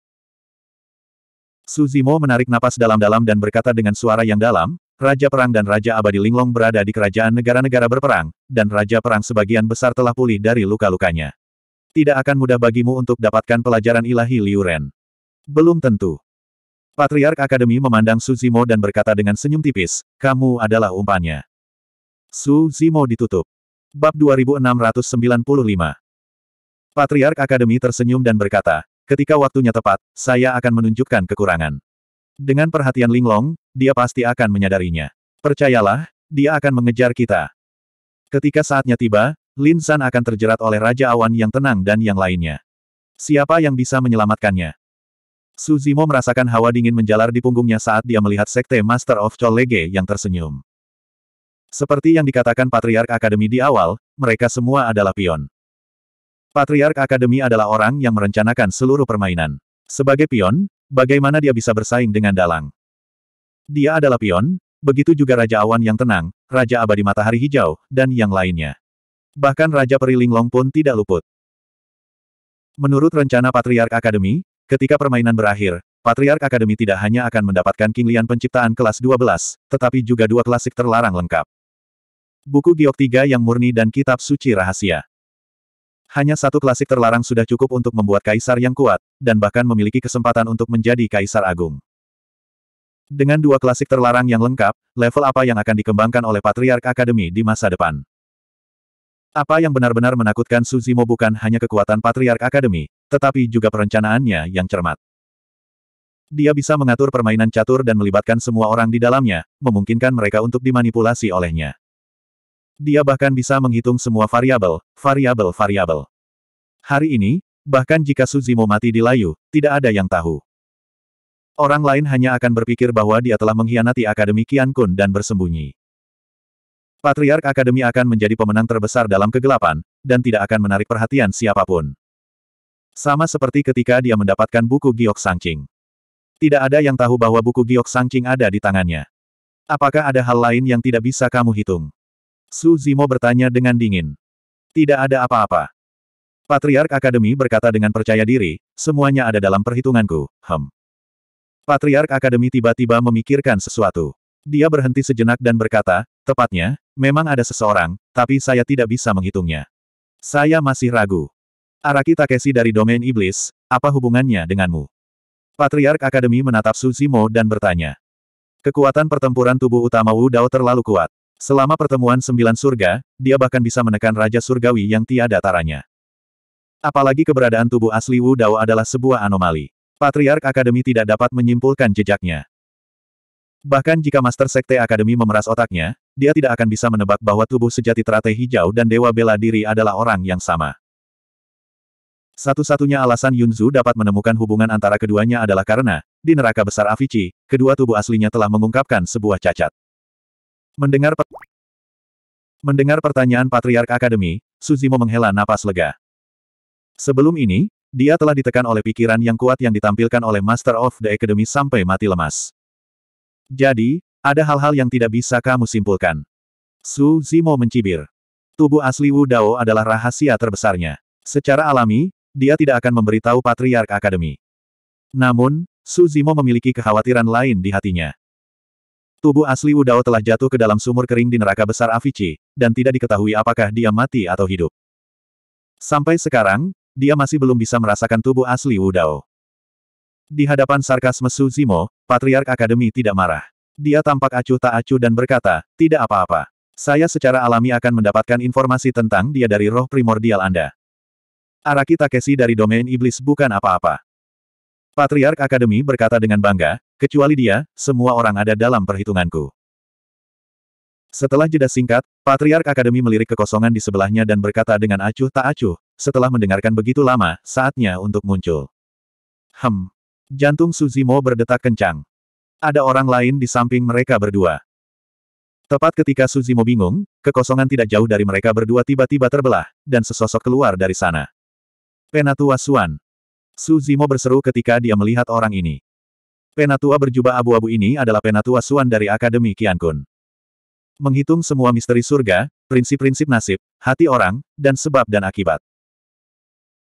Su Zimo menarik napas dalam-dalam dan berkata dengan suara yang dalam, Raja Perang dan Raja Abadi Linglong berada di kerajaan negara-negara berperang, dan Raja Perang sebagian besar telah pulih dari luka-lukanya. Tidak akan mudah bagimu untuk dapatkan pelajaran ilahi Liuren. Belum tentu. Patriark Akademi memandang Su Zimo dan berkata dengan senyum tipis, kamu adalah umpannya. Su Zimo ditutup. Bab 2695 Patriark Akademi tersenyum dan berkata, ketika waktunya tepat, saya akan menunjukkan kekurangan. Dengan perhatian linglong, dia pasti akan menyadarinya. Percayalah, dia akan mengejar kita. Ketika saatnya tiba, Lin San akan terjerat oleh Raja Awan yang tenang dan yang lainnya. Siapa yang bisa menyelamatkannya? Suzimo merasakan hawa dingin menjalar di punggungnya saat dia melihat Sekte Master of Cholege yang tersenyum. Seperti yang dikatakan Patriark Akademi di awal, mereka semua adalah pion. Patriark Akademi adalah orang yang merencanakan seluruh permainan. Sebagai pion, bagaimana dia bisa bersaing dengan dalang? Dia adalah pion, begitu juga Raja Awan yang tenang, Raja Abadi Matahari Hijau, dan yang lainnya. Bahkan Raja Periling Long pun tidak luput. Menurut rencana Patriark Akademi, Ketika permainan berakhir, Patriark Akademi tidak hanya akan mendapatkan King Lian penciptaan kelas 12, tetapi juga dua klasik terlarang lengkap. Buku Giok tiga yang murni dan kitab suci rahasia. Hanya satu klasik terlarang sudah cukup untuk membuat kaisar yang kuat, dan bahkan memiliki kesempatan untuk menjadi kaisar agung. Dengan dua klasik terlarang yang lengkap, level apa yang akan dikembangkan oleh Patriark Akademi di masa depan? Apa yang benar-benar menakutkan Suzimo bukan hanya kekuatan Patriark Akademi, tetapi juga perencanaannya yang cermat. Dia bisa mengatur permainan catur dan melibatkan semua orang di dalamnya, memungkinkan mereka untuk dimanipulasi olehnya. Dia bahkan bisa menghitung semua variabel, variabel-variabel. Hari ini, bahkan jika Suzimo mati di layu, tidak ada yang tahu. Orang lain hanya akan berpikir bahwa dia telah mengkhianati Akademi Kian Kun dan bersembunyi. Patriark Akademi akan menjadi pemenang terbesar dalam kegelapan, dan tidak akan menarik perhatian siapapun. Sama seperti ketika dia mendapatkan buku Giok Sangqing. Tidak ada yang tahu bahwa buku Giok Sangqing ada di tangannya. Apakah ada hal lain yang tidak bisa kamu hitung? Su Zimo bertanya dengan dingin. Tidak ada apa-apa. Patriark Akademi berkata dengan percaya diri, semuanya ada dalam perhitunganku, hem. Patriark Akademi tiba-tiba memikirkan sesuatu. Dia berhenti sejenak dan berkata, tepatnya, Memang ada seseorang, tapi saya tidak bisa menghitungnya. Saya masih ragu. Araki Takeshi dari domain iblis, apa hubungannya denganmu? Patriark Akademi menatap Suzimo dan bertanya. Kekuatan pertempuran tubuh utama Wu Dao terlalu kuat. Selama pertemuan sembilan surga, dia bahkan bisa menekan Raja Surgawi yang tiada taranya. Apalagi keberadaan tubuh asli Wu Dao adalah sebuah anomali. Patriark Akademi tidak dapat menyimpulkan jejaknya. Bahkan jika Master Sekte Akademi memeras otaknya, dia tidak akan bisa menebak bahwa tubuh sejati Trate hijau dan dewa bela diri adalah orang yang sama. Satu-satunya alasan Yunzu dapat menemukan hubungan antara keduanya adalah karena, di neraka besar Avici, kedua tubuh aslinya telah mengungkapkan sebuah cacat. Mendengar pe Mendengar pertanyaan Patriark Akademi, Suzimo menghela napas lega. Sebelum ini, dia telah ditekan oleh pikiran yang kuat yang ditampilkan oleh Master of the Academy sampai mati lemas. Jadi, ada hal-hal yang tidak bisa kamu simpulkan. Su Zimo mencibir. Tubuh asli Wu Dao adalah rahasia terbesarnya. Secara alami, dia tidak akan memberitahu Patriark Akademi. Namun, Su Zimo memiliki kekhawatiran lain di hatinya. Tubuh asli Wu Dao telah jatuh ke dalam sumur kering di neraka besar Avici, dan tidak diketahui apakah dia mati atau hidup. Sampai sekarang, dia masih belum bisa merasakan tubuh asli Wu Dao. Di hadapan sarkasme Suzimo, Patriark Akademi tidak marah. Dia tampak acuh tak acuh dan berkata, tidak apa-apa. Saya secara alami akan mendapatkan informasi tentang dia dari roh primordial Anda. Araki Takeshi dari domain iblis bukan apa-apa. Patriark Akademi berkata dengan bangga, kecuali dia, semua orang ada dalam perhitunganku. Setelah jeda singkat, Patriark Akademi melirik kekosongan di sebelahnya dan berkata dengan acuh tak acuh, setelah mendengarkan begitu lama, saatnya untuk muncul. Hmm. Jantung Suzimo berdetak kencang. Ada orang lain di samping mereka berdua. Tepat ketika Suzimo bingung, kekosongan tidak jauh dari mereka berdua tiba-tiba terbelah, dan sesosok keluar dari sana. Penatua Suan. Suzimo berseru ketika dia melihat orang ini. Penatua berjubah abu-abu ini adalah Penatua Suan dari Akademi Kiankun. Menghitung semua misteri surga, prinsip-prinsip nasib, hati orang, dan sebab dan akibat.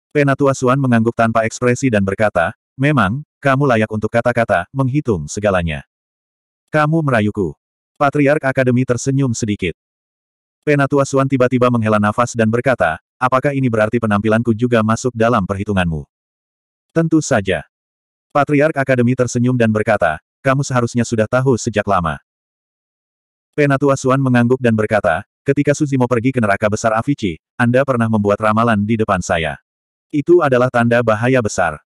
Penatua Suan mengangguk tanpa ekspresi dan berkata, Memang, kamu layak untuk kata-kata, menghitung segalanya. Kamu merayuku. Patriark Akademi tersenyum sedikit. Penatua Suan tiba-tiba menghela nafas dan berkata, apakah ini berarti penampilanku juga masuk dalam perhitunganmu? Tentu saja. Patriark Akademi tersenyum dan berkata, kamu seharusnya sudah tahu sejak lama. Penatua Suan mengangguk dan berkata, ketika Suzimo pergi ke neraka besar Avici, Anda pernah membuat ramalan di depan saya. Itu adalah tanda bahaya besar.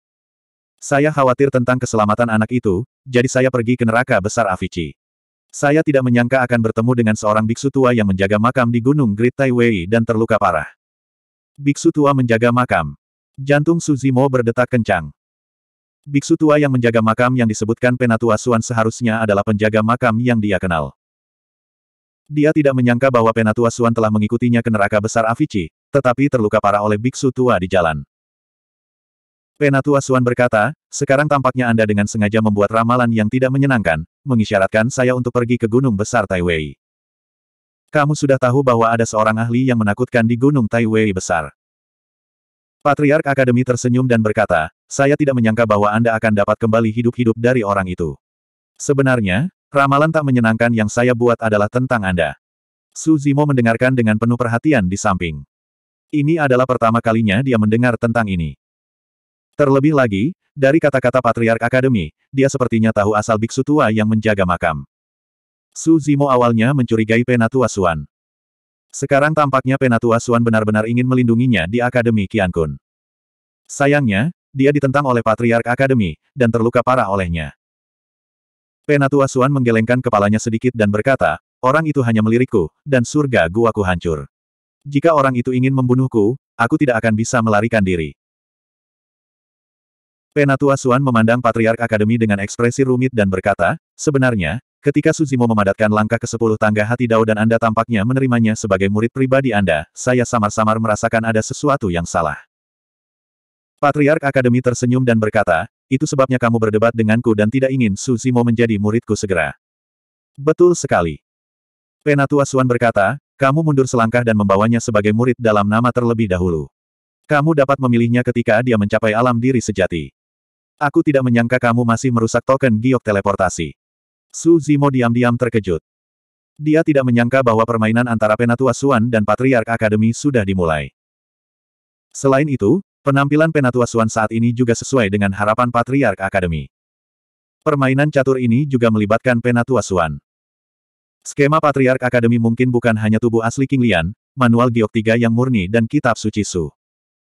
Saya khawatir tentang keselamatan anak itu, jadi saya pergi ke neraka besar Avicii. Saya tidak menyangka akan bertemu dengan seorang biksu tua yang menjaga makam di Gunung Great Taiwei dan terluka parah. Biksu tua menjaga makam. Jantung Suzimo berdetak kencang. Biksu tua yang menjaga makam yang disebutkan Penatua Suan seharusnya adalah penjaga makam yang dia kenal. Dia tidak menyangka bahwa Penatua Suan telah mengikutinya ke neraka besar Avicii, tetapi terluka parah oleh biksu tua di jalan. Penatua Suan berkata, sekarang tampaknya Anda dengan sengaja membuat ramalan yang tidak menyenangkan, mengisyaratkan saya untuk pergi ke Gunung Besar Taiwei. Kamu sudah tahu bahwa ada seorang ahli yang menakutkan di Gunung Taiwei Besar. Patriark Akademi tersenyum dan berkata, saya tidak menyangka bahwa Anda akan dapat kembali hidup-hidup dari orang itu. Sebenarnya, ramalan tak menyenangkan yang saya buat adalah tentang Anda. Su Zimo mendengarkan dengan penuh perhatian di samping. Ini adalah pertama kalinya dia mendengar tentang ini. Terlebih lagi, dari kata-kata Patriark Akademi, dia sepertinya tahu asal biksu tua yang menjaga makam. Su Zimo awalnya mencurigai Penatua Suan. Sekarang tampaknya Penatua Suan benar-benar ingin melindunginya di Akademi Qiankun. Sayangnya, dia ditentang oleh Patriark Akademi, dan terluka parah olehnya. Penatua Suan menggelengkan kepalanya sedikit dan berkata, orang itu hanya melirikku, dan surga guaku hancur. Jika orang itu ingin membunuhku, aku tidak akan bisa melarikan diri. Penatua Suan memandang Patriark Akademi dengan ekspresi rumit dan berkata, sebenarnya, ketika Suzimo memadatkan langkah ke sepuluh tangga hati Dao dan Anda tampaknya menerimanya sebagai murid pribadi Anda, saya samar-samar merasakan ada sesuatu yang salah. Patriark Akademi tersenyum dan berkata, itu sebabnya kamu berdebat denganku dan tidak ingin Suzimo menjadi muridku segera. Betul sekali. Penatua Suan berkata, kamu mundur selangkah dan membawanya sebagai murid dalam nama terlebih dahulu. Kamu dapat memilihnya ketika dia mencapai alam diri sejati. Aku tidak menyangka kamu masih merusak token giok teleportasi. Su Zimo diam-diam terkejut. Dia tidak menyangka bahwa permainan antara Penatua Suan dan Patriark Akademi sudah dimulai. Selain itu, penampilan Penatua Suan saat ini juga sesuai dengan harapan Patriark Akademi. Permainan catur ini juga melibatkan Penatua Suan. Skema Patriark Akademi mungkin bukan hanya tubuh asli King Lian, manual giok tiga yang murni dan kitab suci Su.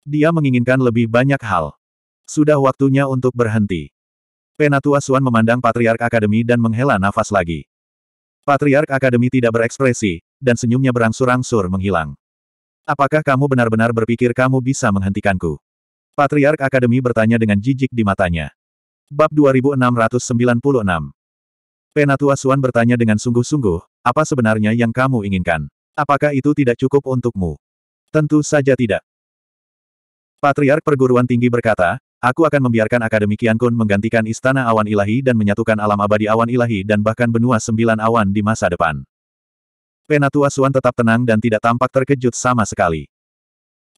Dia menginginkan lebih banyak hal. Sudah waktunya untuk berhenti. Penatua Suan memandang Patriark Akademi dan menghela nafas lagi. Patriark Akademi tidak berekspresi, dan senyumnya berangsur-angsur menghilang. Apakah kamu benar-benar berpikir kamu bisa menghentikanku? Patriark Akademi bertanya dengan jijik di matanya. Bab 2696 Penatua Suan bertanya dengan sungguh-sungguh, apa sebenarnya yang kamu inginkan? Apakah itu tidak cukup untukmu? Tentu saja tidak. Patriark perguruan tinggi berkata, Aku akan membiarkan Akademi Kun menggantikan Istana Awan Ilahi dan menyatukan alam abadi awan ilahi dan bahkan benua sembilan awan di masa depan. Penatua Suan tetap tenang dan tidak tampak terkejut sama sekali.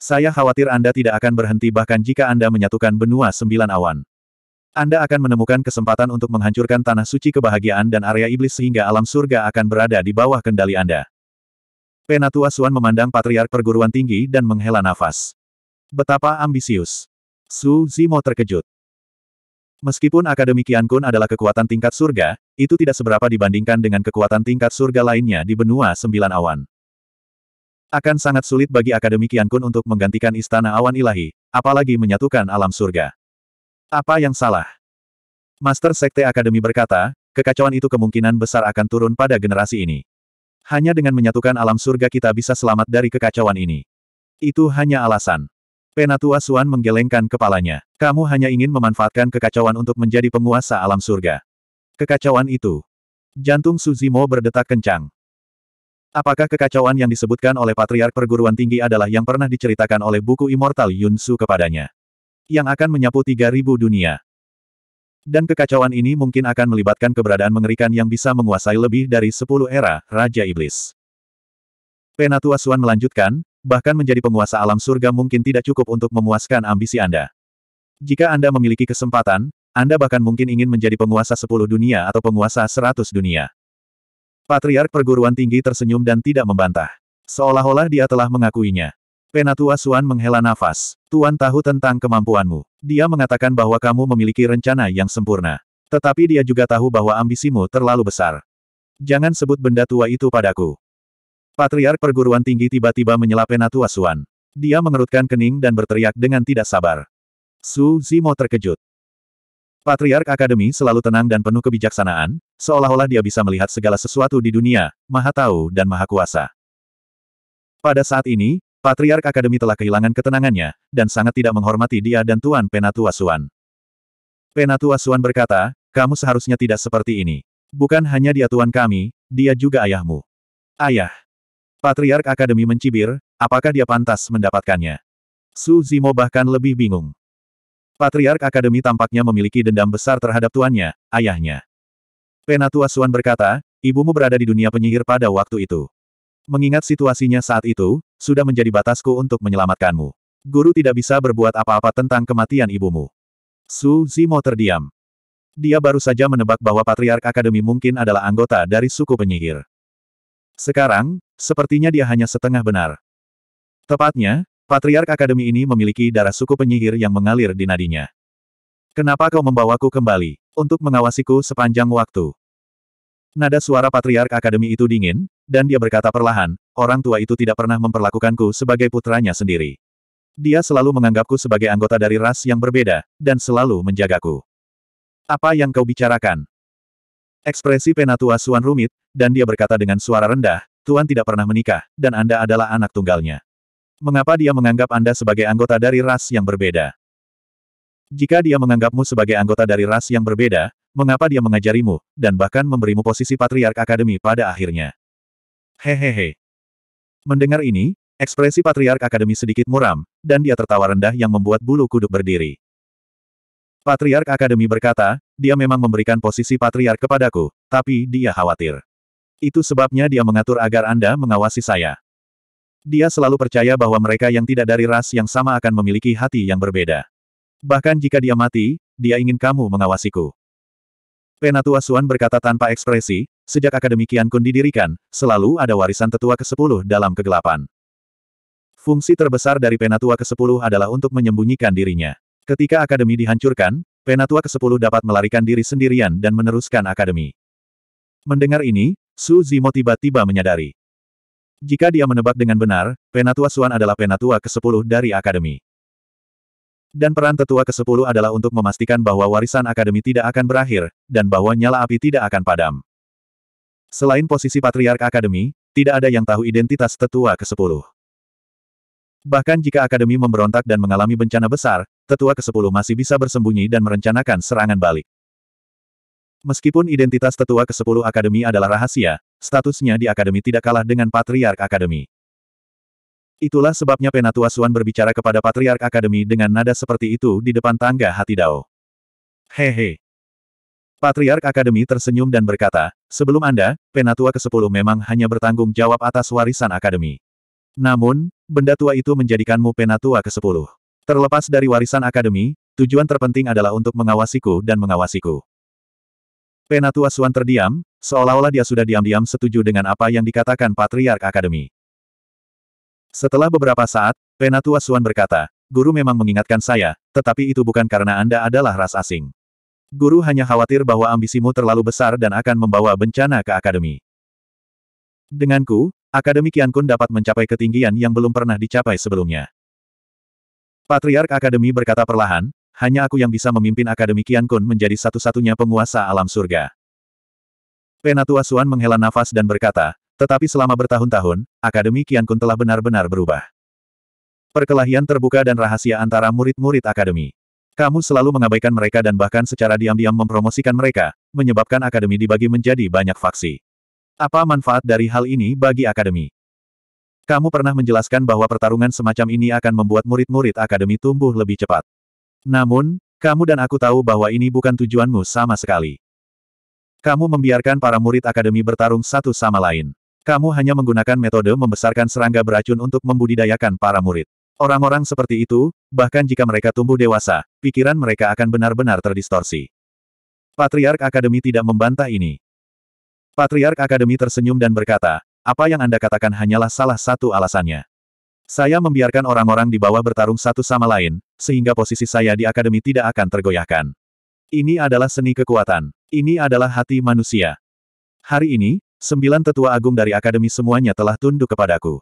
Saya khawatir Anda tidak akan berhenti bahkan jika Anda menyatukan benua sembilan awan. Anda akan menemukan kesempatan untuk menghancurkan tanah suci kebahagiaan dan area iblis sehingga alam surga akan berada di bawah kendali Anda. Penatua Suan memandang Patriark Perguruan Tinggi dan menghela nafas. Betapa ambisius. Su Zimo terkejut. Meskipun Akademi Kun adalah kekuatan tingkat surga, itu tidak seberapa dibandingkan dengan kekuatan tingkat surga lainnya di benua sembilan awan. Akan sangat sulit bagi Akademi Kun untuk menggantikan Istana Awan Ilahi, apalagi menyatukan alam surga. Apa yang salah? Master Sekte Akademi berkata, kekacauan itu kemungkinan besar akan turun pada generasi ini. Hanya dengan menyatukan alam surga kita bisa selamat dari kekacauan ini. Itu hanya alasan. Penatua Suan menggelengkan kepalanya. Kamu hanya ingin memanfaatkan kekacauan untuk menjadi penguasa alam surga. Kekacauan itu. Jantung Suzimo berdetak kencang. Apakah kekacauan yang disebutkan oleh Patriark Perguruan Tinggi adalah yang pernah diceritakan oleh buku Immortal Yun Su kepadanya? Yang akan menyapu 3.000 dunia. Dan kekacauan ini mungkin akan melibatkan keberadaan mengerikan yang bisa menguasai lebih dari 10 era Raja Iblis. Penatua Suan melanjutkan, bahkan menjadi penguasa alam surga mungkin tidak cukup untuk memuaskan ambisi Anda. Jika Anda memiliki kesempatan, Anda bahkan mungkin ingin menjadi penguasa sepuluh dunia atau penguasa seratus dunia. Patriark perguruan tinggi tersenyum dan tidak membantah. Seolah-olah dia telah mengakuinya. Penatua Suan menghela nafas. Tuan tahu tentang kemampuanmu. Dia mengatakan bahwa kamu memiliki rencana yang sempurna. Tetapi dia juga tahu bahwa ambisimu terlalu besar. Jangan sebut benda tua itu padaku. Patriark perguruan tinggi tiba-tiba menyela Penatua Suan. Dia mengerutkan kening dan berteriak dengan tidak sabar. Su Zimo terkejut. Patriark Akademi selalu tenang dan penuh kebijaksanaan, seolah-olah dia bisa melihat segala sesuatu di dunia, maha tahu dan maha kuasa. Pada saat ini, Patriark Akademi telah kehilangan ketenangannya, dan sangat tidak menghormati dia dan Tuan Penatua Suan. Penatua Suan berkata, kamu seharusnya tidak seperti ini. Bukan hanya dia Tuan kami, dia juga ayahmu. Ayah, Patriark Akademi mencibir, apakah dia pantas mendapatkannya? Su Zimo bahkan lebih bingung. Patriark Akademi tampaknya memiliki dendam besar terhadap tuannya, ayahnya. Penatua Suan berkata, ibumu berada di dunia penyihir pada waktu itu. Mengingat situasinya saat itu, sudah menjadi batasku untuk menyelamatkanmu. Guru tidak bisa berbuat apa-apa tentang kematian ibumu. Su Zimo terdiam. Dia baru saja menebak bahwa Patriark Akademi mungkin adalah anggota dari suku penyihir. Sekarang, sepertinya dia hanya setengah benar. Tepatnya, Patriark Akademi ini memiliki darah suku penyihir yang mengalir di nadinya. Kenapa kau membawaku kembali? Untuk mengawasiku sepanjang waktu. Nada suara Patriark Akademi itu dingin, dan dia berkata perlahan, orang tua itu tidak pernah memperlakukanku sebagai putranya sendiri. Dia selalu menganggapku sebagai anggota dari ras yang berbeda, dan selalu menjagaku. Apa yang kau bicarakan? Ekspresi penatua Suan rumit, dan dia berkata dengan suara rendah, Tuan tidak pernah menikah, dan Anda adalah anak tunggalnya. Mengapa dia menganggap Anda sebagai anggota dari ras yang berbeda? Jika dia menganggapmu sebagai anggota dari ras yang berbeda, mengapa dia mengajarimu, dan bahkan memberimu posisi patriark akademi pada akhirnya? Hehehe. Mendengar ini, ekspresi patriark akademi sedikit muram, dan dia tertawa rendah yang membuat bulu kuduk berdiri. Patriark Akademi berkata, dia memang memberikan posisi patriark kepadaku, tapi dia khawatir. Itu sebabnya dia mengatur agar Anda mengawasi saya. Dia selalu percaya bahwa mereka yang tidak dari ras yang sama akan memiliki hati yang berbeda. Bahkan jika dia mati, dia ingin kamu mengawasiku. Penatua Suan berkata tanpa ekspresi, sejak Akademi Kian Kun didirikan, selalu ada warisan tetua ke-10 dalam kegelapan. Fungsi terbesar dari Penatua ke-10 adalah untuk menyembunyikan dirinya. Ketika akademi dihancurkan, Penatua ke-10 dapat melarikan diri sendirian dan meneruskan akademi. Mendengar ini, Su Zimo tiba-tiba menyadari. Jika dia menebak dengan benar, Penatua Suan adalah Penatua ke-10 dari akademi. Dan peran tetua ke-10 adalah untuk memastikan bahwa warisan akademi tidak akan berakhir, dan bahwa nyala api tidak akan padam. Selain posisi patriark akademi, tidak ada yang tahu identitas tetua ke-10. Bahkan jika Akademi memberontak dan mengalami bencana besar, tetua ke-10 masih bisa bersembunyi dan merencanakan serangan balik. Meskipun identitas tetua ke-10 Akademi adalah rahasia, statusnya di Akademi tidak kalah dengan Patriark Akademi. Itulah sebabnya Penatua Suan berbicara kepada Patriark Akademi dengan nada seperti itu di depan tangga hati Dao. Hehe. Patriark Akademi tersenyum dan berkata, sebelum Anda, Penatua ke-10 memang hanya bertanggung jawab atas warisan Akademi. Namun, benda tua itu menjadikanmu penatua ke-10. Terlepas dari warisan akademi, tujuan terpenting adalah untuk mengawasiku dan mengawasiku. Penatua Suan terdiam, seolah-olah dia sudah diam-diam setuju dengan apa yang dikatakan Patriark Akademi. Setelah beberapa saat, Penatua Suan berkata, Guru memang mengingatkan saya, tetapi itu bukan karena Anda adalah ras asing. Guru hanya khawatir bahwa ambisimu terlalu besar dan akan membawa bencana ke Akademi. Denganku, Akademi Kian Kun dapat mencapai ketinggian yang belum pernah dicapai sebelumnya. Patriark Akademi berkata perlahan, hanya aku yang bisa memimpin Akademi Kian Kun menjadi satu-satunya penguasa alam surga. Penatua Suan menghela nafas dan berkata, tetapi selama bertahun-tahun, Akademi Kian Kun telah benar-benar berubah. Perkelahian terbuka dan rahasia antara murid-murid Akademi. Kamu selalu mengabaikan mereka dan bahkan secara diam-diam mempromosikan mereka, menyebabkan Akademi dibagi menjadi banyak faksi. Apa manfaat dari hal ini bagi akademi? Kamu pernah menjelaskan bahwa pertarungan semacam ini akan membuat murid-murid akademi tumbuh lebih cepat. Namun, kamu dan aku tahu bahwa ini bukan tujuanmu sama sekali. Kamu membiarkan para murid akademi bertarung satu sama lain. Kamu hanya menggunakan metode membesarkan serangga beracun untuk membudidayakan para murid. Orang-orang seperti itu, bahkan jika mereka tumbuh dewasa, pikiran mereka akan benar-benar terdistorsi. Patriark Akademi tidak membantah ini. Patriark Akademi tersenyum dan berkata, apa yang Anda katakan hanyalah salah satu alasannya. Saya membiarkan orang-orang di bawah bertarung satu sama lain, sehingga posisi saya di Akademi tidak akan tergoyahkan. Ini adalah seni kekuatan. Ini adalah hati manusia. Hari ini, sembilan tetua agung dari Akademi semuanya telah tunduk kepadaku.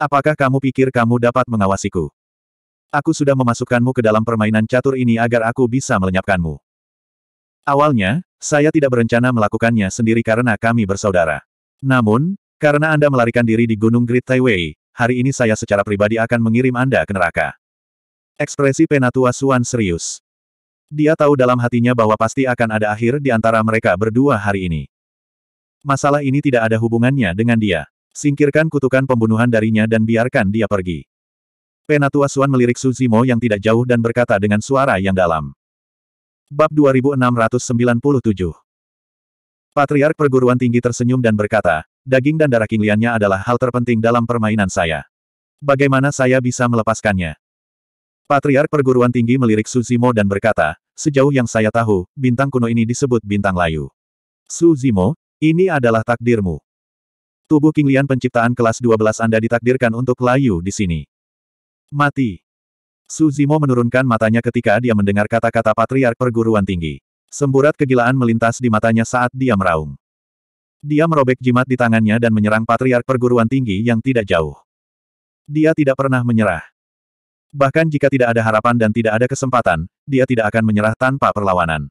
Apakah kamu pikir kamu dapat mengawasiku? Aku sudah memasukkanmu ke dalam permainan catur ini agar aku bisa melenyapkanmu. Awalnya, saya tidak berencana melakukannya sendiri karena kami bersaudara. Namun, karena Anda melarikan diri di Gunung Great Taiwei, hari ini saya secara pribadi akan mengirim Anda ke neraka. Ekspresi Penatua Suan serius. Dia tahu dalam hatinya bahwa pasti akan ada akhir di antara mereka berdua hari ini. Masalah ini tidak ada hubungannya dengan dia. Singkirkan kutukan pembunuhan darinya dan biarkan dia pergi. Penatua Suan melirik Suzimo yang tidak jauh dan berkata dengan suara yang dalam. Bab 2697 Patriark perguruan tinggi tersenyum dan berkata, daging dan darah King adalah hal terpenting dalam permainan saya. Bagaimana saya bisa melepaskannya? Patriark perguruan tinggi melirik Suzimo dan berkata, sejauh yang saya tahu, bintang kuno ini disebut bintang layu. Suzimo, ini adalah takdirmu. Tubuh King penciptaan kelas 12 Anda ditakdirkan untuk layu di sini. Mati. Su Zimo menurunkan matanya ketika dia mendengar kata-kata patriark perguruan tinggi. Semburat kegilaan melintas di matanya saat dia meraung. Dia merobek jimat di tangannya dan menyerang patriark perguruan tinggi yang tidak jauh. Dia tidak pernah menyerah. Bahkan jika tidak ada harapan dan tidak ada kesempatan, dia tidak akan menyerah tanpa perlawanan.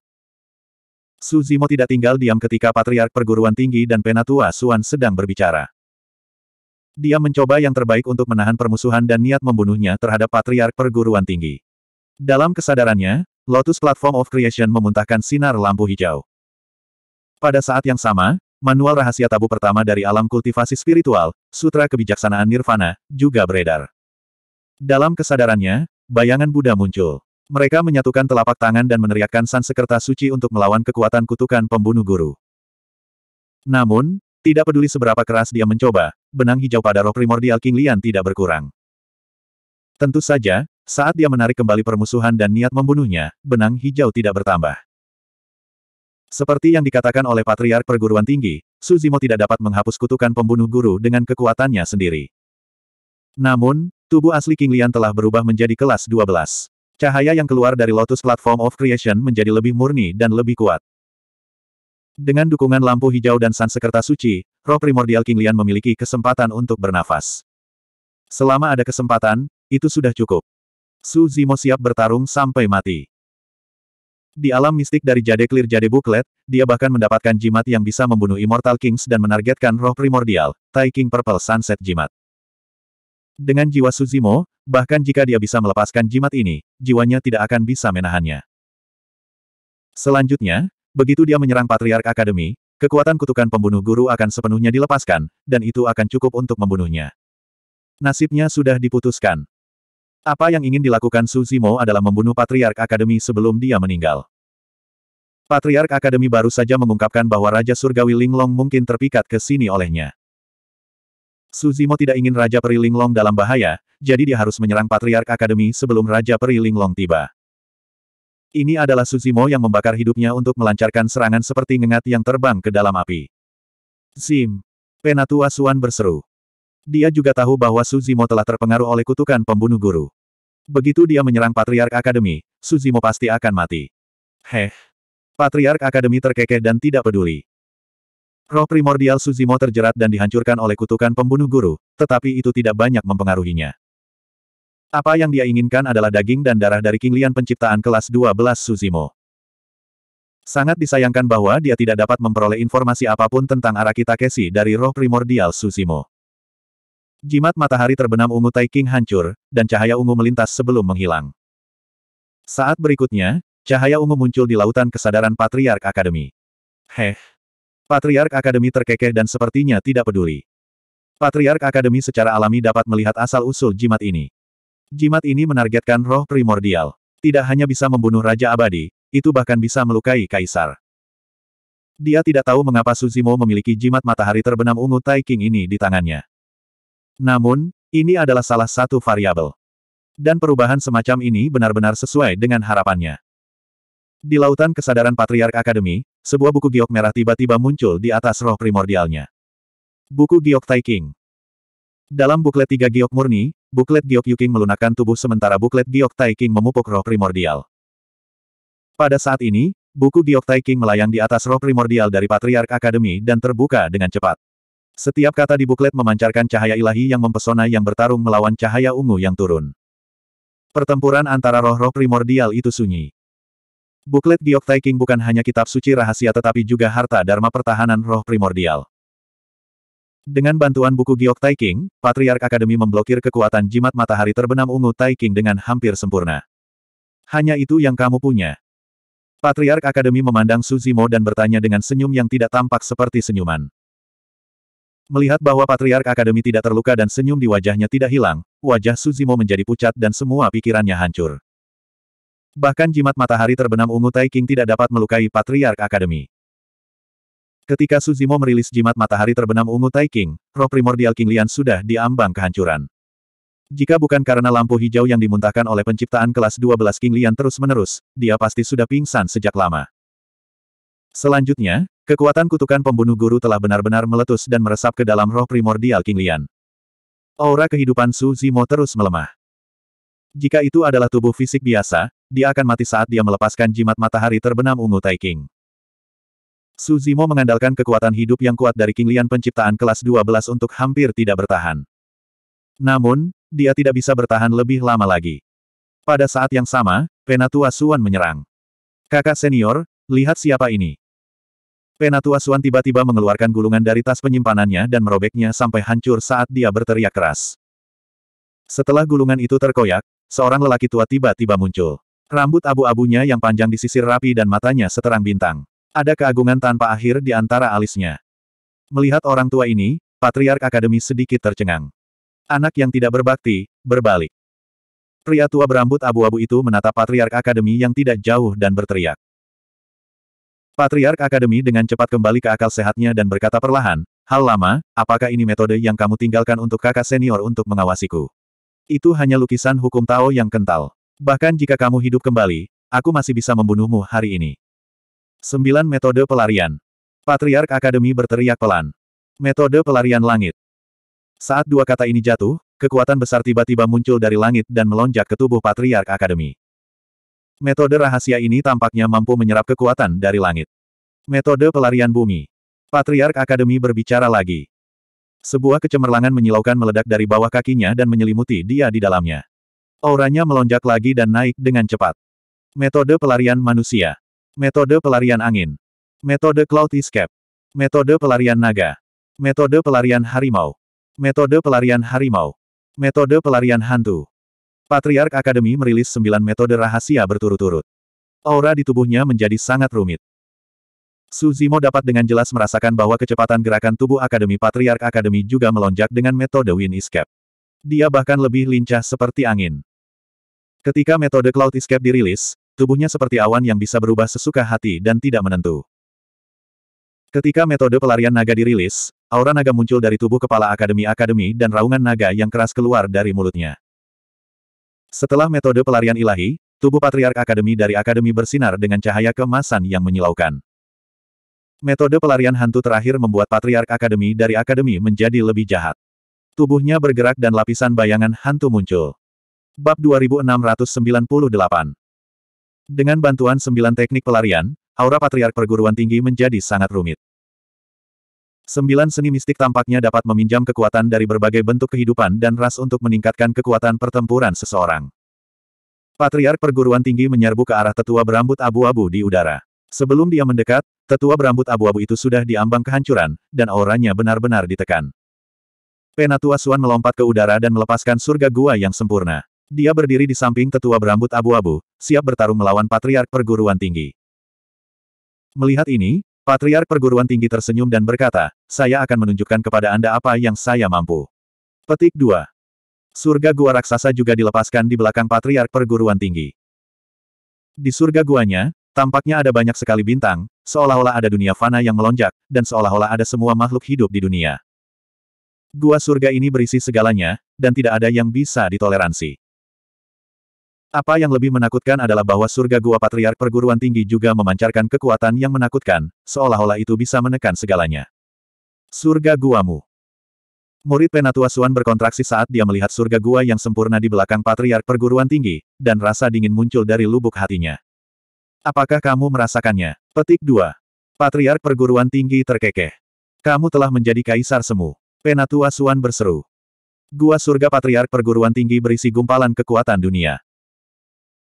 Su Zimo tidak tinggal diam ketika patriark perguruan tinggi dan penatua Suan sedang berbicara. Dia mencoba yang terbaik untuk menahan permusuhan dan niat membunuhnya terhadap patriark perguruan tinggi. Dalam kesadarannya, Lotus Platform of Creation memuntahkan sinar lampu hijau. Pada saat yang sama, manual rahasia tabu pertama dari alam kultivasi spiritual, Sutra Kebijaksanaan Nirvana, juga beredar. Dalam kesadarannya, bayangan Buddha muncul. Mereka menyatukan telapak tangan dan meneriakkan sansekerta suci untuk melawan kekuatan kutukan pembunuh guru. Namun, tidak peduli seberapa keras dia mencoba, benang hijau pada roh primordial King Lian tidak berkurang. Tentu saja, saat dia menarik kembali permusuhan dan niat membunuhnya, benang hijau tidak bertambah. Seperti yang dikatakan oleh Patriark Perguruan Tinggi, Suzimo tidak dapat menghapus kutukan pembunuh guru dengan kekuatannya sendiri. Namun, tubuh asli King Lian telah berubah menjadi kelas 12. Cahaya yang keluar dari Lotus Platform of Creation menjadi lebih murni dan lebih kuat. Dengan dukungan lampu hijau dan sansekerta suci, roh primordial King Lian memiliki kesempatan untuk bernafas. Selama ada kesempatan, itu sudah cukup. Su Zimo siap bertarung sampai mati. Di alam mistik dari Jade Clear Jade Booklet, dia bahkan mendapatkan jimat yang bisa membunuh Immortal Kings dan menargetkan roh primordial, Tai King Purple Sunset Jimat. Dengan jiwa Suzimo, bahkan jika dia bisa melepaskan jimat ini, jiwanya tidak akan bisa menahannya. Selanjutnya, Begitu dia menyerang Patriark Akademi, kekuatan kutukan pembunuh guru akan sepenuhnya dilepaskan, dan itu akan cukup untuk membunuhnya. Nasibnya sudah diputuskan. Apa yang ingin dilakukan Suzimo adalah membunuh Patriark Akademi sebelum dia meninggal. Patriark Akademi baru saja mengungkapkan bahwa Raja Surgawi Linglong mungkin terpikat ke sini olehnya. Suzimo tidak ingin Raja Peri Linglong dalam bahaya, jadi dia harus menyerang Patriark Akademi sebelum Raja Peri Linglong tiba. Ini adalah Suzimo yang membakar hidupnya untuk melancarkan serangan seperti ngengat yang terbang ke dalam api. Sim, Penatua Suan berseru. Dia juga tahu bahwa Suzimo telah terpengaruh oleh kutukan pembunuh guru. Begitu dia menyerang Patriark Akademi, Suzimo pasti akan mati. Heh! Patriark Akademi terkekeh dan tidak peduli. Roh primordial Suzimo terjerat dan dihancurkan oleh kutukan pembunuh guru, tetapi itu tidak banyak mempengaruhinya. Apa yang dia inginkan adalah daging dan darah dari King Lian penciptaan kelas 12 Suzimo. Sangat disayangkan bahwa dia tidak dapat memperoleh informasi apapun tentang Araki Takeshi dari roh primordial Suzimo. Jimat matahari terbenam ungu Taiking hancur, dan cahaya ungu melintas sebelum menghilang. Saat berikutnya, cahaya ungu muncul di lautan kesadaran Patriark Akademi. Heh. Patriark Akademi terkekeh dan sepertinya tidak peduli. Patriark Akademi secara alami dapat melihat asal-usul jimat ini. Jimat ini menargetkan roh primordial. Tidak hanya bisa membunuh Raja Abadi, itu bahkan bisa melukai Kaisar. Dia tidak tahu mengapa Suzimo memiliki jimat matahari terbenam ungu Tai ini di tangannya. Namun, ini adalah salah satu variabel. Dan perubahan semacam ini benar-benar sesuai dengan harapannya. Di lautan kesadaran Patriark Akademi, sebuah buku giok merah tiba-tiba muncul di atas roh primordialnya. Buku giok Tai Dalam buklet tiga giok murni, buklet Giok Yuking melunakkan tubuh sementara buklet Giok Tai memupuk roh primordial. Pada saat ini, buku Giok Tai melayang di atas roh primordial dari Patriark Akademi dan terbuka dengan cepat. Setiap kata di buklet memancarkan cahaya ilahi yang mempesona yang bertarung melawan cahaya ungu yang turun. Pertempuran antara roh-roh primordial itu sunyi. Buklet Giok Tai bukan hanya kitab suci rahasia tetapi juga harta dharma pertahanan roh primordial. Dengan bantuan buku Giok Tai King, Patriark Akademi memblokir kekuatan jimat matahari terbenam ungu Tai King dengan hampir sempurna. Hanya itu yang kamu punya. Patriark Akademi memandang Suzimo dan bertanya dengan senyum yang tidak tampak seperti senyuman. Melihat bahwa Patriark Akademi tidak terluka dan senyum di wajahnya tidak hilang, wajah Suzimo menjadi pucat dan semua pikirannya hancur. Bahkan jimat matahari terbenam ungu Tai King tidak dapat melukai Patriark Akademi. Ketika Suzimo merilis jimat matahari terbenam ungu Taiking, roh primordial King Lian sudah diambang kehancuran. Jika bukan karena lampu hijau yang dimuntahkan oleh penciptaan kelas 12 King Lian terus-menerus, dia pasti sudah pingsan sejak lama. Selanjutnya, kekuatan kutukan pembunuh guru telah benar-benar meletus dan meresap ke dalam roh primordial King Lian. Aura kehidupan Su Zimo terus melemah. Jika itu adalah tubuh fisik biasa, dia akan mati saat dia melepaskan jimat matahari terbenam ungu Taiking. Su Zimo mengandalkan kekuatan hidup yang kuat dari King Lian penciptaan kelas 12 untuk hampir tidak bertahan. Namun, dia tidak bisa bertahan lebih lama lagi. Pada saat yang sama, Penatua Suan menyerang. Kakak senior, lihat siapa ini. Penatua Suan tiba-tiba mengeluarkan gulungan dari tas penyimpanannya dan merobeknya sampai hancur saat dia berteriak keras. Setelah gulungan itu terkoyak, seorang lelaki tua tiba-tiba muncul. Rambut abu-abunya yang panjang disisir rapi dan matanya seterang bintang. Ada keagungan tanpa akhir di antara alisnya. Melihat orang tua ini, Patriark Akademi sedikit tercengang. Anak yang tidak berbakti, berbalik. Pria tua berambut abu-abu itu menatap Patriark Akademi yang tidak jauh dan berteriak. Patriark Akademi dengan cepat kembali ke akal sehatnya dan berkata perlahan, Hal lama, apakah ini metode yang kamu tinggalkan untuk kakak senior untuk mengawasiku? Itu hanya lukisan hukum Tao yang kental. Bahkan jika kamu hidup kembali, aku masih bisa membunuhmu hari ini. 9 Metode Pelarian Patriark Akademi berteriak pelan. Metode pelarian langit. Saat dua kata ini jatuh, kekuatan besar tiba-tiba muncul dari langit dan melonjak ke tubuh Patriark Akademi. Metode rahasia ini tampaknya mampu menyerap kekuatan dari langit. Metode pelarian bumi. Patriark Akademi berbicara lagi. Sebuah kecemerlangan menyilaukan meledak dari bawah kakinya dan menyelimuti dia di dalamnya. Auranya melonjak lagi dan naik dengan cepat. Metode pelarian manusia. Metode pelarian angin. Metode Cloud Escape. Metode pelarian naga. Metode pelarian harimau. Metode pelarian harimau. Metode pelarian hantu. Patriark Akademi merilis sembilan metode rahasia berturut-turut. Aura di tubuhnya menjadi sangat rumit. Suzimo dapat dengan jelas merasakan bahwa kecepatan gerakan tubuh Akademi Patriark Akademi juga melonjak dengan metode Wind Escape. Dia bahkan lebih lincah seperti angin. Ketika metode Cloud Escape dirilis, Tubuhnya seperti awan yang bisa berubah sesuka hati dan tidak menentu. Ketika metode pelarian naga dirilis, aura naga muncul dari tubuh kepala akademi-akademi dan raungan naga yang keras keluar dari mulutnya. Setelah metode pelarian ilahi, tubuh patriark akademi dari akademi bersinar dengan cahaya kemasan yang menyilaukan. Metode pelarian hantu terakhir membuat patriark akademi dari akademi menjadi lebih jahat. Tubuhnya bergerak dan lapisan bayangan hantu muncul. Bab 2698 dengan bantuan sembilan teknik pelarian, aura patriark perguruan tinggi menjadi sangat rumit. Sembilan seni mistik tampaknya dapat meminjam kekuatan dari berbagai bentuk kehidupan dan ras untuk meningkatkan kekuatan pertempuran seseorang. Patriark perguruan tinggi menyerbu ke arah tetua berambut abu-abu di udara. Sebelum dia mendekat, tetua berambut abu-abu itu sudah diambang kehancuran, dan auranya benar-benar ditekan. Penatua Suan melompat ke udara dan melepaskan surga gua yang sempurna. Dia berdiri di samping tetua berambut abu-abu, siap bertarung melawan Patriark Perguruan Tinggi. Melihat ini, Patriark Perguruan Tinggi tersenyum dan berkata, saya akan menunjukkan kepada Anda apa yang saya mampu. Petik 2. Surga Gua Raksasa juga dilepaskan di belakang Patriark Perguruan Tinggi. Di surga guanya, tampaknya ada banyak sekali bintang, seolah-olah ada dunia fana yang melonjak, dan seolah-olah ada semua makhluk hidup di dunia. Gua surga ini berisi segalanya, dan tidak ada yang bisa ditoleransi. Apa yang lebih menakutkan adalah bahwa surga gua patriark perguruan tinggi juga memancarkan kekuatan yang menakutkan, seolah-olah itu bisa menekan segalanya. Surga guamu. Murid Penatua Suan berkontraksi saat dia melihat surga gua yang sempurna di belakang patriark perguruan tinggi, dan rasa dingin muncul dari lubuk hatinya. Apakah kamu merasakannya? Petik 2. Patriark perguruan tinggi terkekeh. Kamu telah menjadi kaisar semu. Penatua Suan berseru. Gua surga patriark perguruan tinggi berisi gumpalan kekuatan dunia.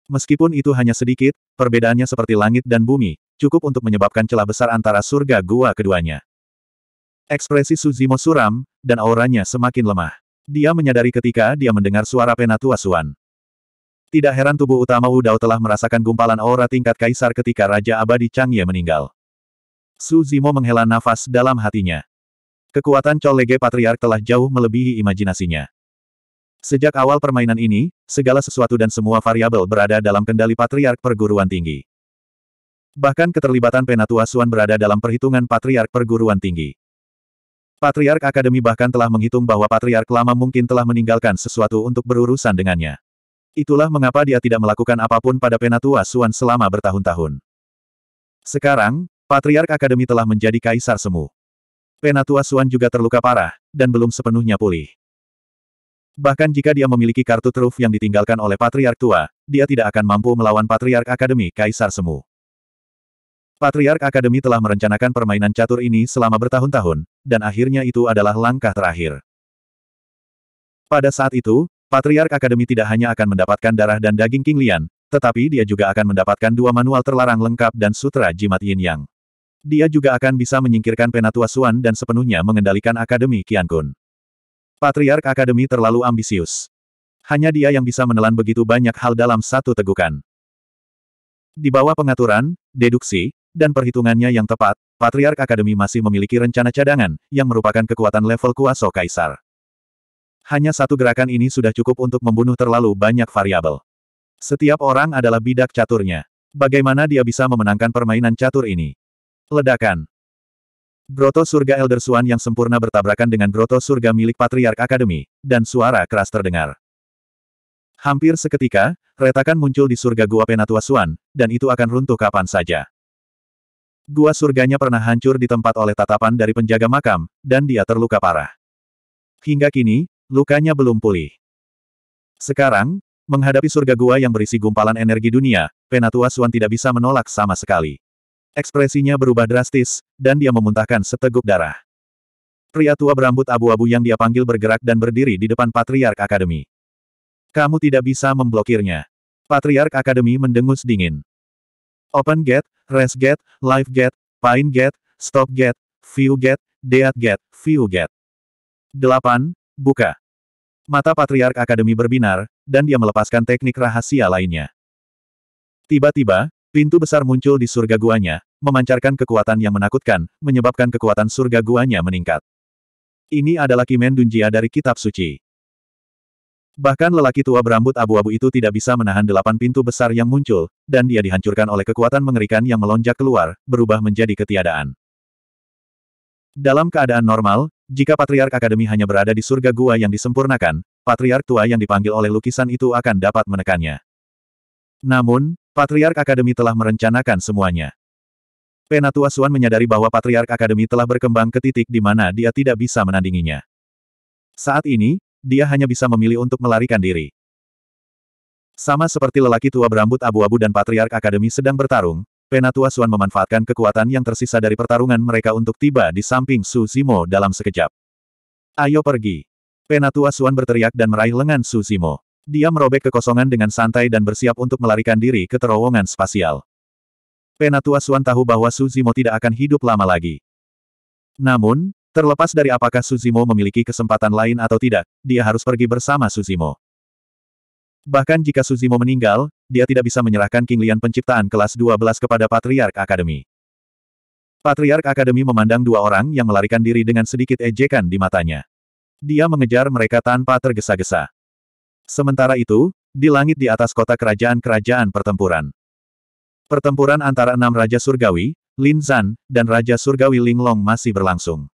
Meskipun itu hanya sedikit, perbedaannya seperti langit dan bumi, cukup untuk menyebabkan celah besar antara surga gua keduanya. Ekspresi Suzimo suram, dan auranya semakin lemah. Dia menyadari ketika dia mendengar suara penatua Suan. Tidak heran tubuh utama Dao telah merasakan gumpalan aura tingkat kaisar ketika Raja Abadi Changye meninggal. Suzimo menghela nafas dalam hatinya. Kekuatan Cholege Patriark telah jauh melebihi imajinasinya. Sejak awal permainan ini, segala sesuatu dan semua variabel berada dalam kendali patriark perguruan tinggi. Bahkan keterlibatan Penatua Suan berada dalam perhitungan patriark perguruan tinggi. Patriark Akademi bahkan telah menghitung bahwa patriark lama mungkin telah meninggalkan sesuatu untuk berurusan dengannya. Itulah mengapa dia tidak melakukan apapun pada Penatua Suan selama bertahun-tahun. Sekarang, Patriark Akademi telah menjadi kaisar semu. Penatua Suan juga terluka parah, dan belum sepenuhnya pulih. Bahkan jika dia memiliki kartu truf yang ditinggalkan oleh Patriark Tua, dia tidak akan mampu melawan Patriark Akademi Kaisar Semu. Patriark Akademi telah merencanakan permainan catur ini selama bertahun-tahun, dan akhirnya itu adalah langkah terakhir. Pada saat itu, Patriark Akademi tidak hanya akan mendapatkan darah dan daging King Lian, tetapi dia juga akan mendapatkan dua manual terlarang lengkap dan sutra jimat yin yang. Dia juga akan bisa menyingkirkan Penatua Suan dan sepenuhnya mengendalikan Akademi Qiankun. Patriark Akademi terlalu ambisius. Hanya dia yang bisa menelan begitu banyak hal dalam satu tegukan. Di bawah pengaturan, deduksi, dan perhitungannya yang tepat, Patriark Akademi masih memiliki rencana cadangan, yang merupakan kekuatan level kuasa kaisar. Hanya satu gerakan ini sudah cukup untuk membunuh terlalu banyak variabel. Setiap orang adalah bidak caturnya. Bagaimana dia bisa memenangkan permainan catur ini? Ledakan. Broto surga Elder Swan yang sempurna bertabrakan dengan Broto surga milik Patriark Akademi, dan suara keras terdengar. Hampir seketika, retakan muncul di surga Gua Penatua Swan, dan itu akan runtuh kapan saja. Gua surganya pernah hancur di tempat oleh tatapan dari penjaga makam, dan dia terluka parah. Hingga kini, lukanya belum pulih. Sekarang, menghadapi surga gua yang berisi gumpalan energi dunia, Penatua Swan tidak bisa menolak sama sekali. Ekspresinya berubah drastis, dan dia memuntahkan seteguk darah. Pria tua berambut abu-abu yang dia panggil bergerak dan berdiri di depan Patriark Akademi. Kamu tidak bisa memblokirnya. Patriark Akademi mendengus dingin. Open Gate, Rest Gate, live Gate, pain Gate, Stop Gate, View Gate, dead Gate, View Gate. 8. Buka. Mata Patriark Akademi berbinar, dan dia melepaskan teknik rahasia lainnya. Tiba-tiba, Pintu besar muncul di surga guanya, memancarkan kekuatan yang menakutkan, menyebabkan kekuatan surga guanya meningkat. Ini adalah Kimen Dunjia dari Kitab Suci. Bahkan lelaki tua berambut abu-abu itu tidak bisa menahan delapan pintu besar yang muncul, dan dia dihancurkan oleh kekuatan mengerikan yang melonjak keluar, berubah menjadi ketiadaan. Dalam keadaan normal, jika Patriark Akademi hanya berada di surga gua yang disempurnakan, Patriark tua yang dipanggil oleh lukisan itu akan dapat menekannya. Namun, Patriark Akademi telah merencanakan semuanya. Penatua Suan menyadari bahwa Patriark Akademi telah berkembang ke titik di mana dia tidak bisa menandinginya. Saat ini, dia hanya bisa memilih untuk melarikan diri. Sama seperti lelaki tua berambut abu-abu dan Patriark Akademi sedang bertarung, Penatua Suan memanfaatkan kekuatan yang tersisa dari pertarungan mereka untuk tiba di samping Su Zimo dalam sekejap. Ayo pergi. Penatua Suan berteriak dan meraih lengan Su Zimo. Dia merobek kekosongan dengan santai dan bersiap untuk melarikan diri ke terowongan spasial. Penatua Suan tahu bahwa Suzimo tidak akan hidup lama lagi. Namun, terlepas dari apakah Suzimo memiliki kesempatan lain atau tidak, dia harus pergi bersama Suzimo. Bahkan jika Suzimo meninggal, dia tidak bisa menyerahkan Kinglian penciptaan kelas 12 kepada Patriark Akademi. Patriark Akademi memandang dua orang yang melarikan diri dengan sedikit ejekan di matanya. Dia mengejar mereka tanpa tergesa-gesa. Sementara itu, di langit di atas kota kerajaan-kerajaan pertempuran. Pertempuran antara enam Raja Surgawi, Lin Zan, dan Raja Surgawi Linglong masih berlangsung.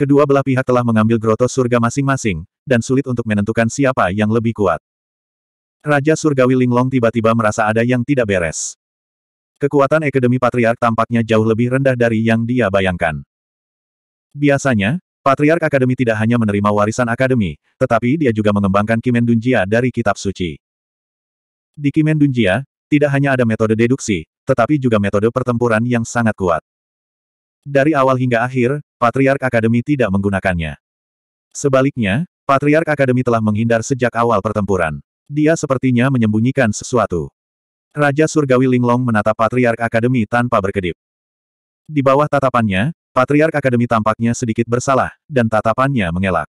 Kedua belah pihak telah mengambil groto surga masing-masing, dan sulit untuk menentukan siapa yang lebih kuat. Raja Surgawi Linglong tiba-tiba merasa ada yang tidak beres. Kekuatan Akademi Patriark tampaknya jauh lebih rendah dari yang dia bayangkan. Biasanya, Patriark Akademi tidak hanya menerima warisan akademi, tetapi dia juga mengembangkan Kimen Dunjia dari kitab suci. Di Kimen Dunjia, tidak hanya ada metode deduksi, tetapi juga metode pertempuran yang sangat kuat. Dari awal hingga akhir, Patriark Akademi tidak menggunakannya. Sebaliknya, Patriark Akademi telah menghindar sejak awal pertempuran. Dia sepertinya menyembunyikan sesuatu. Raja Surgawi Linglong menatap Patriark Akademi tanpa berkedip. Di bawah tatapannya, Patriark Akademi tampaknya sedikit bersalah, dan tatapannya mengelak.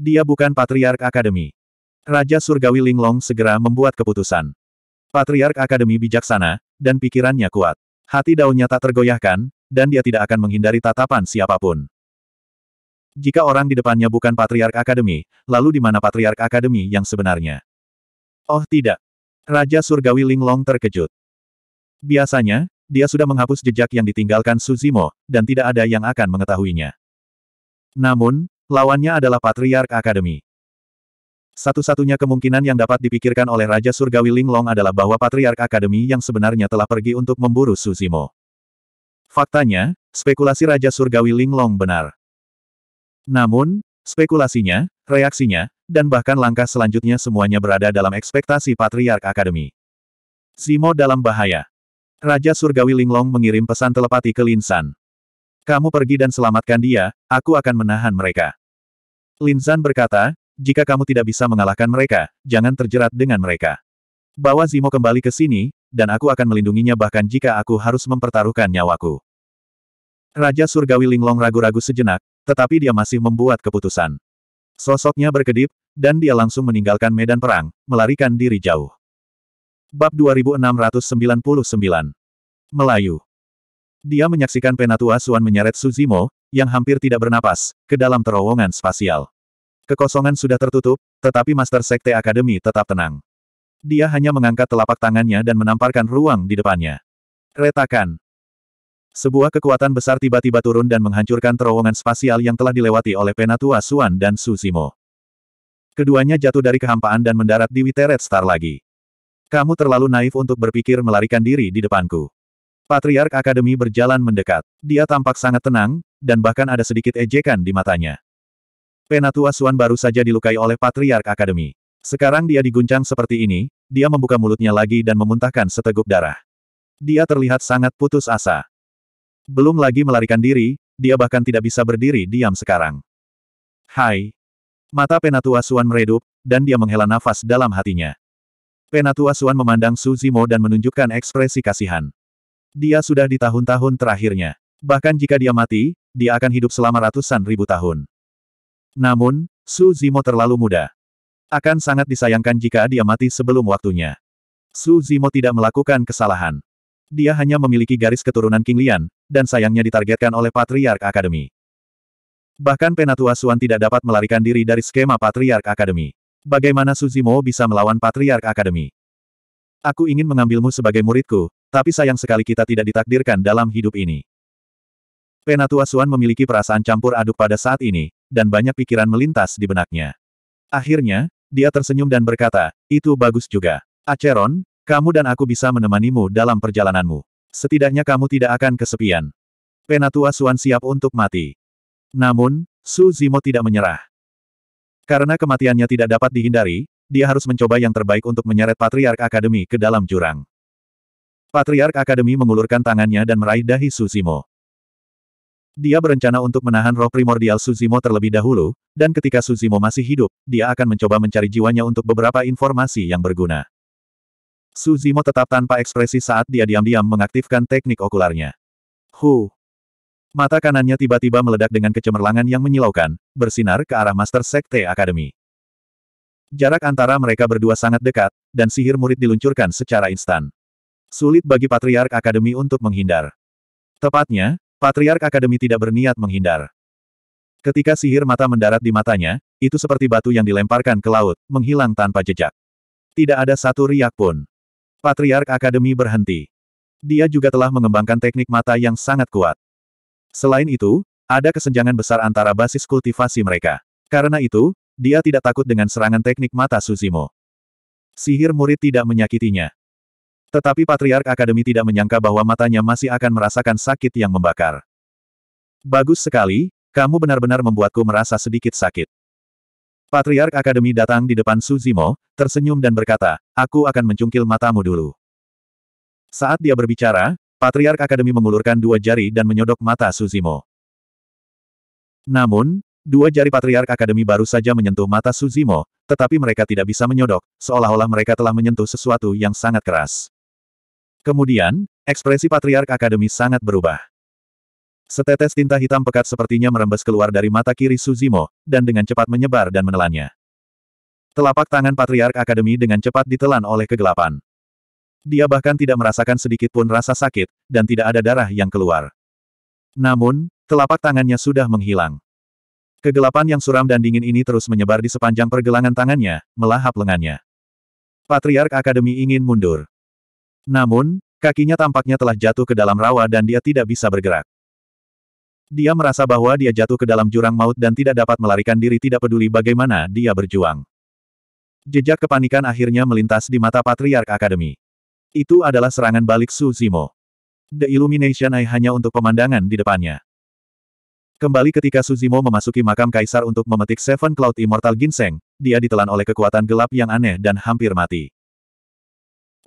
Dia bukan Patriark Akademi. Raja Surgawi Linglong segera membuat keputusan. Patriark Akademi bijaksana, dan pikirannya kuat. Hati daunnya tak tergoyahkan, dan dia tidak akan menghindari tatapan siapapun. Jika orang di depannya bukan Patriark Akademi, lalu di mana Patriark Akademi yang sebenarnya? Oh tidak. Raja Surgawi Linglong terkejut. Biasanya, dia sudah menghapus jejak yang ditinggalkan Suzimo, dan tidak ada yang akan mengetahuinya. Namun, lawannya adalah Patriark Akademi. Satu-satunya kemungkinan yang dapat dipikirkan oleh Raja Surgawi Linglong adalah bahwa Patriark Akademi yang sebenarnya telah pergi untuk memburu Suzimo. Faktanya, spekulasi Raja Surgawi Linglong benar. Namun, spekulasinya, reaksinya, dan bahkan langkah selanjutnya semuanya berada dalam ekspektasi Patriark Akademi. Zimo dalam bahaya. Raja Surgawi Linglong mengirim pesan telepati ke Linsan. Kamu pergi dan selamatkan dia, aku akan menahan mereka. Linsan berkata, jika kamu tidak bisa mengalahkan mereka, jangan terjerat dengan mereka. Bawa Zimo kembali ke sini, dan aku akan melindunginya bahkan jika aku harus mempertaruhkan nyawaku. Raja Surgawi Linglong ragu-ragu sejenak, tetapi dia masih membuat keputusan. Sosoknya berkedip, dan dia langsung meninggalkan medan perang, melarikan diri jauh. Bab 2699. Melayu. Dia menyaksikan penatua Suan menyeret Suzimo, yang hampir tidak bernapas, ke dalam terowongan spasial. Kekosongan sudah tertutup, tetapi Master Sekte Akademi tetap tenang. Dia hanya mengangkat telapak tangannya dan menamparkan ruang di depannya. Retakan. Sebuah kekuatan besar tiba-tiba turun dan menghancurkan terowongan spasial yang telah dilewati oleh penatua Suan dan Suzimo. Keduanya jatuh dari kehampaan dan mendarat di Witeret Star lagi. Kamu terlalu naif untuk berpikir melarikan diri di depanku. Patriark Akademi berjalan mendekat. Dia tampak sangat tenang, dan bahkan ada sedikit ejekan di matanya. Penatua Suan baru saja dilukai oleh Patriark Akademi. Sekarang dia diguncang seperti ini, dia membuka mulutnya lagi dan memuntahkan seteguk darah. Dia terlihat sangat putus asa. Belum lagi melarikan diri, dia bahkan tidak bisa berdiri diam sekarang. Hai. Mata Penatua Suan meredup, dan dia menghela nafas dalam hatinya. Penatua Suan memandang Su Zimo dan menunjukkan ekspresi kasihan. Dia sudah di tahun-tahun terakhirnya. Bahkan jika dia mati, dia akan hidup selama ratusan ribu tahun. Namun, Su Zimo terlalu muda. Akan sangat disayangkan jika dia mati sebelum waktunya. Su Zimo tidak melakukan kesalahan. Dia hanya memiliki garis keturunan King Lian, dan sayangnya ditargetkan oleh Patriark Academy. Bahkan Penatua Suan tidak dapat melarikan diri dari skema Patriark Academy. Bagaimana Suzimo bisa melawan Patriark Akademi? Aku ingin mengambilmu sebagai muridku, tapi sayang sekali kita tidak ditakdirkan dalam hidup ini. Penatua Suan memiliki perasaan campur aduk pada saat ini, dan banyak pikiran melintas di benaknya. Akhirnya, dia tersenyum dan berkata, itu bagus juga. Aceron, kamu dan aku bisa menemanimu dalam perjalananmu. Setidaknya kamu tidak akan kesepian. Penatua Suan siap untuk mati. Namun, Su Zimo tidak menyerah. Karena kematiannya tidak dapat dihindari, dia harus mencoba yang terbaik untuk menyeret Patriark Akademi ke dalam jurang. Patriark Akademi mengulurkan tangannya dan meraih dahi Suzimo. Dia berencana untuk menahan roh primordial Suzimo terlebih dahulu, dan ketika Suzimo masih hidup, dia akan mencoba mencari jiwanya untuk beberapa informasi yang berguna. Suzimo tetap tanpa ekspresi saat dia diam-diam mengaktifkan teknik okularnya. Hu, Mata kanannya tiba-tiba meledak dengan kecemerlangan yang menyilaukan, bersinar ke arah Master Sekte Akademi. Jarak antara mereka berdua sangat dekat, dan sihir murid diluncurkan secara instan. Sulit bagi Patriark Akademi untuk menghindar. Tepatnya, Patriark Akademi tidak berniat menghindar. Ketika sihir mata mendarat di matanya, itu seperti batu yang dilemparkan ke laut, menghilang tanpa jejak. Tidak ada satu riak pun. Patriark Akademi berhenti. Dia juga telah mengembangkan teknik mata yang sangat kuat. Selain itu, ada kesenjangan besar antara basis kultivasi mereka. Karena itu, dia tidak takut dengan serangan teknik mata Suzimo. Sihir murid tidak menyakitinya. Tetapi Patriark Akademi tidak menyangka bahwa matanya masih akan merasakan sakit yang membakar. Bagus sekali, kamu benar-benar membuatku merasa sedikit sakit. Patriark Akademi datang di depan Suzimo, tersenyum dan berkata, aku akan mencungkil matamu dulu. Saat dia berbicara, Patriark Akademi mengulurkan dua jari dan menyodok mata Suzimo. Namun, dua jari Patriark Akademi baru saja menyentuh mata Suzimo, tetapi mereka tidak bisa menyodok, seolah-olah mereka telah menyentuh sesuatu yang sangat keras. Kemudian, ekspresi Patriark Akademi sangat berubah. Setetes tinta hitam pekat sepertinya merembes keluar dari mata kiri Suzimo, dan dengan cepat menyebar dan menelannya. Telapak tangan Patriark Akademi dengan cepat ditelan oleh kegelapan. Dia bahkan tidak merasakan sedikit pun rasa sakit, dan tidak ada darah yang keluar. Namun, telapak tangannya sudah menghilang. Kegelapan yang suram dan dingin ini terus menyebar di sepanjang pergelangan tangannya, melahap lengannya. Patriark Akademi ingin mundur. Namun, kakinya tampaknya telah jatuh ke dalam rawa dan dia tidak bisa bergerak. Dia merasa bahwa dia jatuh ke dalam jurang maut dan tidak dapat melarikan diri tidak peduli bagaimana dia berjuang. Jejak kepanikan akhirnya melintas di mata Patriark Akademi. Itu adalah serangan balik Su Zimo. The Illumination Eye hanya untuk pemandangan di depannya. Kembali ketika Suzimo memasuki makam kaisar untuk memetik Seven Cloud Immortal Ginseng, dia ditelan oleh kekuatan gelap yang aneh dan hampir mati.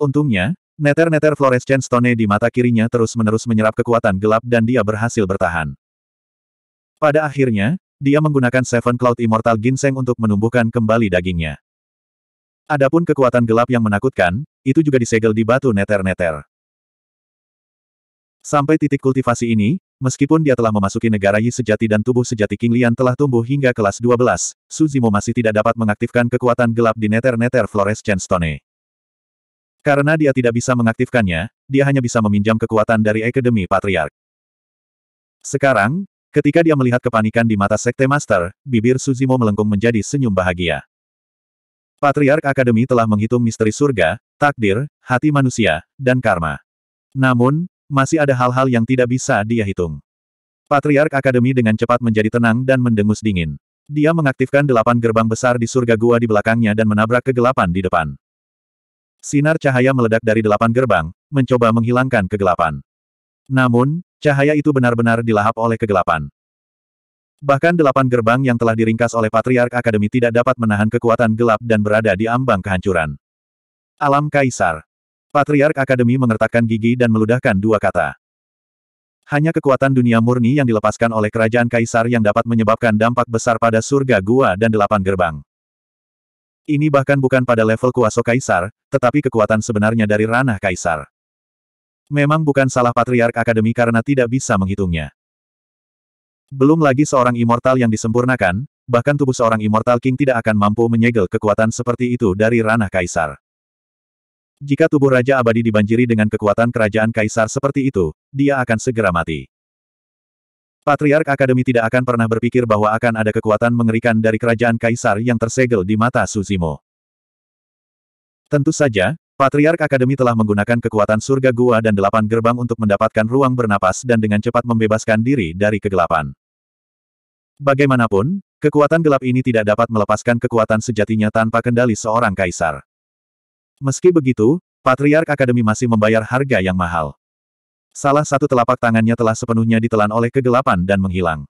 Untungnya, neter-neter fluorescent stone di mata kirinya terus-menerus menyerap kekuatan gelap dan dia berhasil bertahan. Pada akhirnya, dia menggunakan Seven Cloud Immortal Ginseng untuk menumbuhkan kembali dagingnya. Adapun kekuatan gelap yang menakutkan, itu juga disegel di batu neter-neter. Sampai titik kultivasi ini, meskipun dia telah memasuki negara Yi sejati dan tubuh sejati King Lian telah tumbuh hingga kelas 12, Suzimo masih tidak dapat mengaktifkan kekuatan gelap di neter-neter Flores Chenstone. Karena dia tidak bisa mengaktifkannya, dia hanya bisa meminjam kekuatan dari Akademi Patriark. Sekarang, ketika dia melihat kepanikan di mata Sekte Master, bibir Suzimo melengkung menjadi senyum bahagia. Patriark Akademi telah menghitung misteri surga, takdir, hati manusia, dan karma. Namun, masih ada hal-hal yang tidak bisa dia hitung. Patriark Akademi dengan cepat menjadi tenang dan mendengus dingin. Dia mengaktifkan delapan gerbang besar di surga gua di belakangnya dan menabrak kegelapan di depan. Sinar cahaya meledak dari delapan gerbang, mencoba menghilangkan kegelapan. Namun, cahaya itu benar-benar dilahap oleh kegelapan. Bahkan delapan gerbang yang telah diringkas oleh Patriark Akademi tidak dapat menahan kekuatan gelap dan berada di ambang kehancuran. Alam Kaisar. Patriark Akademi mengertakkan gigi dan meludahkan dua kata. Hanya kekuatan dunia murni yang dilepaskan oleh kerajaan Kaisar yang dapat menyebabkan dampak besar pada surga gua dan delapan gerbang. Ini bahkan bukan pada level kuasa Kaisar, tetapi kekuatan sebenarnya dari ranah Kaisar. Memang bukan salah Patriark Akademi karena tidak bisa menghitungnya. Belum lagi seorang immortal yang disempurnakan, bahkan tubuh seorang immortal king tidak akan mampu menyegel kekuatan seperti itu dari ranah kaisar. Jika tubuh Raja Abadi dibanjiri dengan kekuatan kerajaan kaisar seperti itu, dia akan segera mati. Patriark Akademi tidak akan pernah berpikir bahwa akan ada kekuatan mengerikan dari kerajaan kaisar yang tersegel di mata Suzimo. Tentu saja, Patriark Akademi telah menggunakan kekuatan surga gua dan delapan gerbang untuk mendapatkan ruang bernapas dan dengan cepat membebaskan diri dari kegelapan. Bagaimanapun, kekuatan gelap ini tidak dapat melepaskan kekuatan sejatinya tanpa kendali seorang kaisar. Meski begitu, Patriark Akademi masih membayar harga yang mahal. Salah satu telapak tangannya telah sepenuhnya ditelan oleh kegelapan dan menghilang.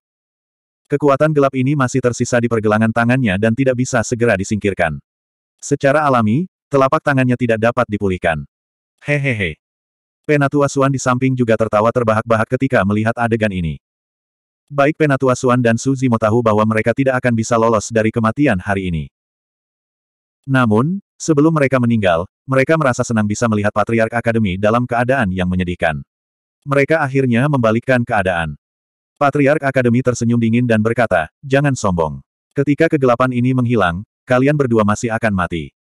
Kekuatan gelap ini masih tersisa di pergelangan tangannya dan tidak bisa segera disingkirkan. Secara alami, telapak tangannya tidak dapat dipulihkan. Hehehe. Penatua Suan di samping juga tertawa terbahak-bahak ketika melihat adegan ini. Baik Penatua Suan dan Zimo tahu bahwa mereka tidak akan bisa lolos dari kematian hari ini. Namun, sebelum mereka meninggal, mereka merasa senang bisa melihat Patriark Akademi dalam keadaan yang menyedihkan. Mereka akhirnya membalikkan keadaan. Patriark Akademi tersenyum dingin dan berkata, jangan sombong. Ketika kegelapan ini menghilang, kalian berdua masih akan mati.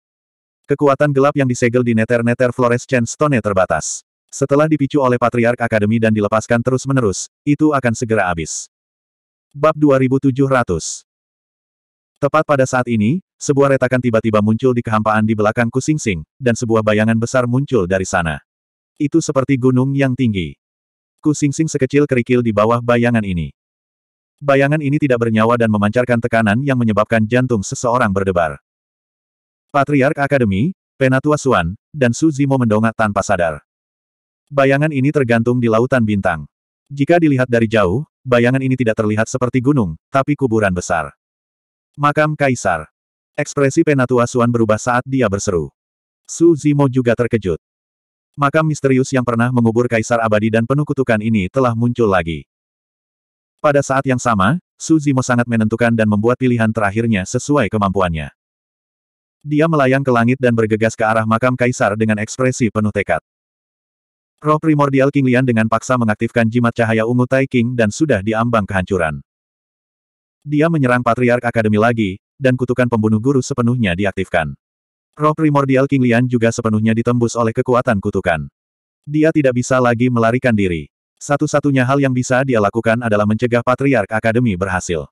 Kekuatan gelap yang disegel di neter-neter Flores Stone terbatas. Setelah dipicu oleh Patriark Akademi dan dilepaskan terus-menerus, itu akan segera habis. Bab 2700 Tepat pada saat ini, sebuah retakan tiba-tiba muncul di kehampaan di belakang Kusingsing, dan sebuah bayangan besar muncul dari sana. Itu seperti gunung yang tinggi. Kusingsing sekecil kerikil di bawah bayangan ini. Bayangan ini tidak bernyawa dan memancarkan tekanan yang menyebabkan jantung seseorang berdebar. Patriark Akademi, Penatua Suan, dan Suzimo mendongak tanpa sadar. Bayangan ini tergantung di lautan bintang. Jika dilihat dari jauh, bayangan ini tidak terlihat seperti gunung, tapi kuburan besar. Makam Kaisar. Ekspresi Penatua Suan berubah saat dia berseru. Su Zimo juga terkejut. Makam misterius yang pernah mengubur Kaisar abadi dan penuh kutukan ini telah muncul lagi. Pada saat yang sama, Su Zimo sangat menentukan dan membuat pilihan terakhirnya sesuai kemampuannya. Dia melayang ke langit dan bergegas ke arah makam Kaisar dengan ekspresi penuh tekad. Roh primordial King Lian dengan paksa mengaktifkan jimat cahaya ungu Tai King dan sudah diambang kehancuran. Dia menyerang Patriark Akademi lagi, dan kutukan pembunuh guru sepenuhnya diaktifkan. Roh primordial King Lian juga sepenuhnya ditembus oleh kekuatan kutukan. Dia tidak bisa lagi melarikan diri. Satu-satunya hal yang bisa dia lakukan adalah mencegah Patriark Akademi berhasil.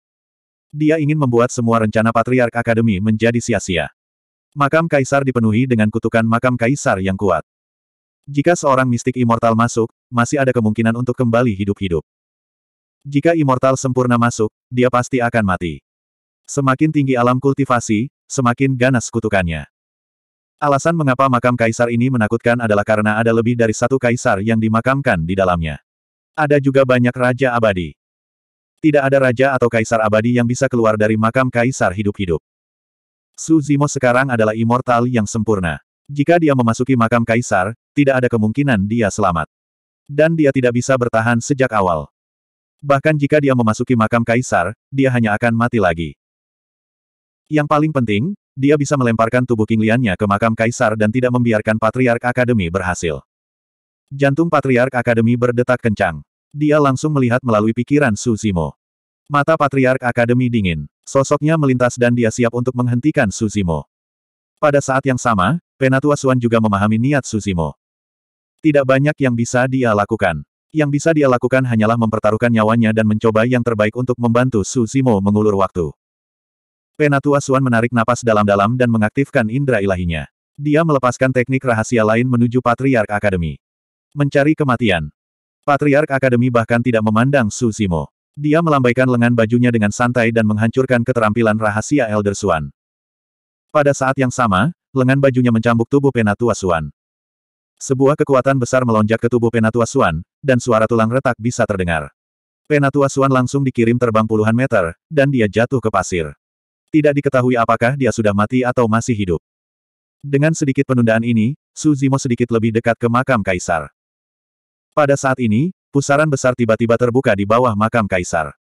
Dia ingin membuat semua rencana Patriark Akademi menjadi sia-sia. Makam Kaisar dipenuhi dengan kutukan makam Kaisar yang kuat. Jika seorang mistik immortal masuk, masih ada kemungkinan untuk kembali hidup-hidup. Jika immortal sempurna masuk, dia pasti akan mati. Semakin tinggi alam kultivasi, semakin ganas kutukannya. Alasan mengapa makam kaisar ini menakutkan adalah karena ada lebih dari satu kaisar yang dimakamkan di dalamnya. Ada juga banyak raja abadi. Tidak ada raja atau kaisar abadi yang bisa keluar dari makam kaisar hidup-hidup. Su Zimo sekarang adalah immortal yang sempurna. Jika dia memasuki makam kaisar, tidak ada kemungkinan dia selamat. Dan dia tidak bisa bertahan sejak awal. Bahkan jika dia memasuki makam kaisar, dia hanya akan mati lagi. Yang paling penting, dia bisa melemparkan tubuh King Liannya ke makam kaisar dan tidak membiarkan Patriark Akademi berhasil. Jantung Patriark Akademi berdetak kencang. Dia langsung melihat melalui pikiran Su Zimo. Mata Patriark Akademi dingin. Sosoknya melintas dan dia siap untuk menghentikan Suzimo. Pada saat yang sama, Penatua Suan juga memahami niat Suzimo. Tidak banyak yang bisa dia lakukan. Yang bisa dia lakukan hanyalah mempertaruhkan nyawanya dan mencoba yang terbaik untuk membantu Su Zimo mengulur waktu. Penatua Suan menarik napas dalam-dalam dan mengaktifkan indera ilahinya. Dia melepaskan teknik rahasia lain menuju Patriark Academy. Mencari kematian. Patriark Academy bahkan tidak memandang Su Zimo. Dia melambaikan lengan bajunya dengan santai dan menghancurkan keterampilan rahasia Elder Suan. Pada saat yang sama, lengan bajunya mencambuk tubuh Penatua Suan. Sebuah kekuatan besar melonjak ke tubuh Penatua Suan, dan suara tulang retak bisa terdengar. Penatua Suan langsung dikirim terbang puluhan meter, dan dia jatuh ke pasir. Tidak diketahui apakah dia sudah mati atau masih hidup. Dengan sedikit penundaan ini, Su Zimo sedikit lebih dekat ke makam Kaisar. Pada saat ini, pusaran besar tiba-tiba terbuka di bawah makam Kaisar.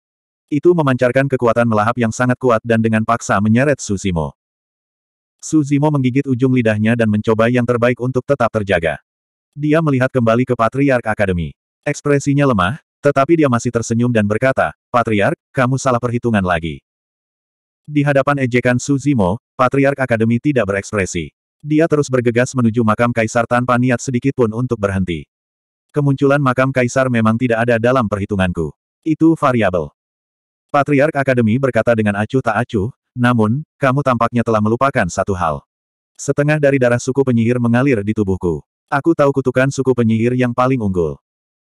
Itu memancarkan kekuatan melahap yang sangat kuat dan dengan paksa menyeret Su Zimo. Su Zimo menggigit ujung lidahnya dan mencoba yang terbaik untuk tetap terjaga. Dia melihat kembali ke Patriark Akademi. Ekspresinya lemah, tetapi dia masih tersenyum dan berkata, Patriark, kamu salah perhitungan lagi. Di hadapan ejekan Suzimo, Patriark Akademi tidak berekspresi. Dia terus bergegas menuju makam kaisar tanpa niat sedikit pun untuk berhenti. Kemunculan makam kaisar memang tidak ada dalam perhitunganku. Itu variabel. Patriark Akademi berkata dengan acuh tak acuh, namun, kamu tampaknya telah melupakan satu hal. Setengah dari darah suku penyihir mengalir di tubuhku. Aku tahu kutukan suku penyihir yang paling unggul.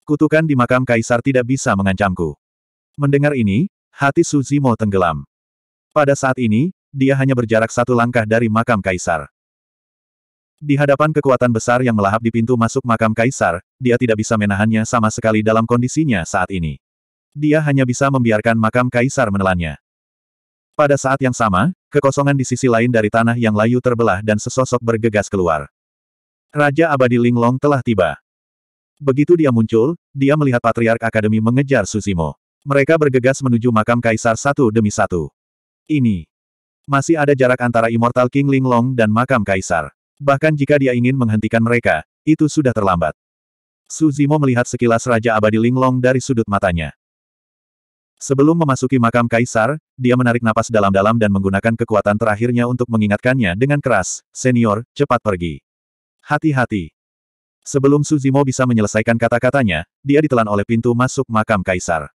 Kutukan di makam kaisar tidak bisa mengancamku. Mendengar ini, hati Suzimo tenggelam. Pada saat ini, dia hanya berjarak satu langkah dari makam kaisar. Di hadapan kekuatan besar yang melahap di pintu masuk makam kaisar, dia tidak bisa menahannya sama sekali dalam kondisinya saat ini. Dia hanya bisa membiarkan makam kaisar menelannya. Pada saat yang sama, kekosongan di sisi lain dari tanah yang layu terbelah dan sesosok bergegas keluar. Raja Abadi Linglong telah tiba. Begitu dia muncul, dia melihat Patriark Akademi mengejar Susimo. Mereka bergegas menuju makam Kaisar satu demi satu. Ini. Masih ada jarak antara Immortal King Linglong dan makam Kaisar. Bahkan jika dia ingin menghentikan mereka, itu sudah terlambat. Suzimo melihat sekilas Raja Abadi Linglong dari sudut matanya. Sebelum memasuki makam kaisar, dia menarik napas dalam-dalam dan menggunakan kekuatan terakhirnya untuk mengingatkannya dengan keras, senior, cepat pergi. Hati-hati. Sebelum Suzimo bisa menyelesaikan kata-katanya, dia ditelan oleh pintu masuk makam kaisar.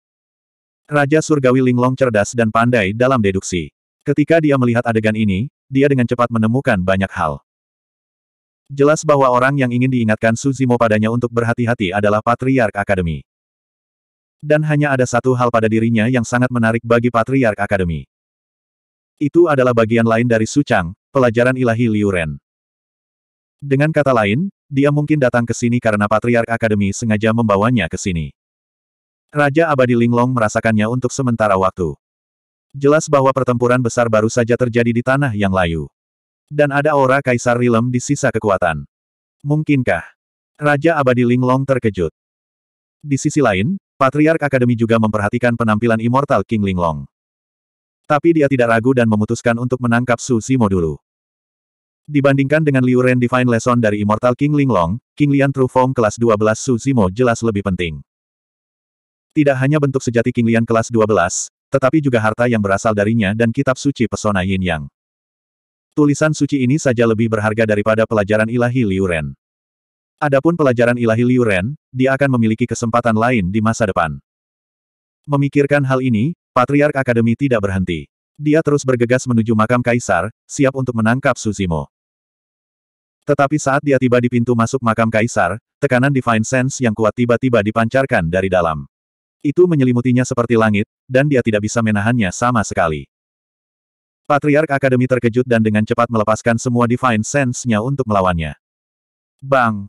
Raja Surgawi Linglong cerdas dan pandai dalam deduksi. Ketika dia melihat adegan ini, dia dengan cepat menemukan banyak hal. Jelas bahwa orang yang ingin diingatkan Suzimo padanya untuk berhati-hati adalah Patriark Akademi. Dan hanya ada satu hal pada dirinya yang sangat menarik bagi Patriark Akademi. Itu adalah bagian lain dari Sucang, pelajaran ilahi Liuren. Dengan kata lain, dia mungkin datang ke sini karena Patriark Akademi sengaja membawanya ke sini. Raja Abadi Linglong merasakannya untuk sementara waktu. Jelas bahwa pertempuran besar baru saja terjadi di tanah yang layu. Dan ada aura Kaisar Rilem di sisa kekuatan. Mungkinkah? Raja Abadi Linglong terkejut. Di sisi lain, Patriark Akademi juga memperhatikan penampilan Immortal King Linglong. Tapi dia tidak ragu dan memutuskan untuk menangkap Su Simo dulu. Dibandingkan dengan Liu Ren Divine Lesson dari Immortal King Linglong, King Lian True Form kelas 12 Su Zimo jelas lebih penting. Tidak hanya bentuk sejati King Lian kelas 12, tetapi juga harta yang berasal darinya dan kitab suci pesona Yin Yang. Tulisan suci ini saja lebih berharga daripada pelajaran ilahi Liu Ren. Adapun pelajaran ilahi Liu Ren, dia akan memiliki kesempatan lain di masa depan. Memikirkan hal ini, Patriark Akademi tidak berhenti. Dia terus bergegas menuju makam Kaisar, siap untuk menangkap Suzimo. Tetapi saat dia tiba di pintu masuk makam kaisar, tekanan Divine Sense yang kuat tiba-tiba dipancarkan dari dalam. Itu menyelimutinya seperti langit, dan dia tidak bisa menahannya sama sekali. Patriark Akademi terkejut dan dengan cepat melepaskan semua Divine Sense-nya untuk melawannya. Bang!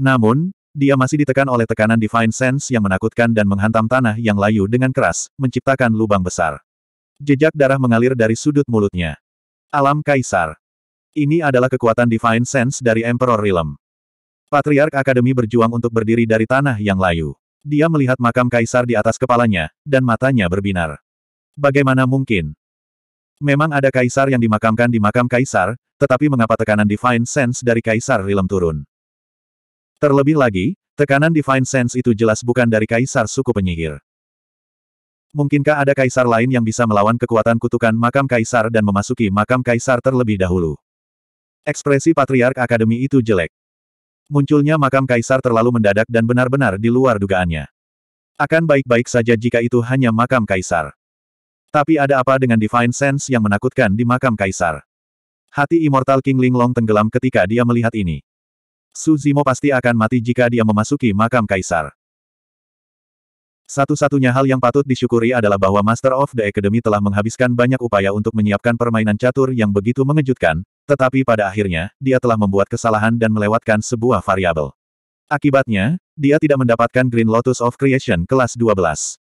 Namun, dia masih ditekan oleh tekanan Divine Sense yang menakutkan dan menghantam tanah yang layu dengan keras, menciptakan lubang besar. Jejak darah mengalir dari sudut mulutnya. Alam Kaisar. Ini adalah kekuatan Divine Sense dari Emperor Realm. Patriark Akademi berjuang untuk berdiri dari tanah yang layu. Dia melihat makam kaisar di atas kepalanya, dan matanya berbinar. Bagaimana mungkin? Memang ada kaisar yang dimakamkan di makam kaisar, tetapi mengapa tekanan Divine Sense dari kaisar Realm turun? Terlebih lagi, tekanan Divine Sense itu jelas bukan dari kaisar suku penyihir. Mungkinkah ada kaisar lain yang bisa melawan kekuatan kutukan makam kaisar dan memasuki makam kaisar terlebih dahulu? Ekspresi Patriark Akademi itu jelek. Munculnya makam kaisar terlalu mendadak dan benar-benar di luar dugaannya. Akan baik-baik saja jika itu hanya makam kaisar. Tapi ada apa dengan Divine Sense yang menakutkan di makam kaisar? Hati Immortal King Linglong tenggelam ketika dia melihat ini. Suzimo pasti akan mati jika dia memasuki makam kaisar. Satu-satunya hal yang patut disyukuri adalah bahwa Master of the Academy telah menghabiskan banyak upaya untuk menyiapkan permainan catur yang begitu mengejutkan, tetapi pada akhirnya, dia telah membuat kesalahan dan melewatkan sebuah variabel. Akibatnya, dia tidak mendapatkan Green Lotus of Creation kelas 12.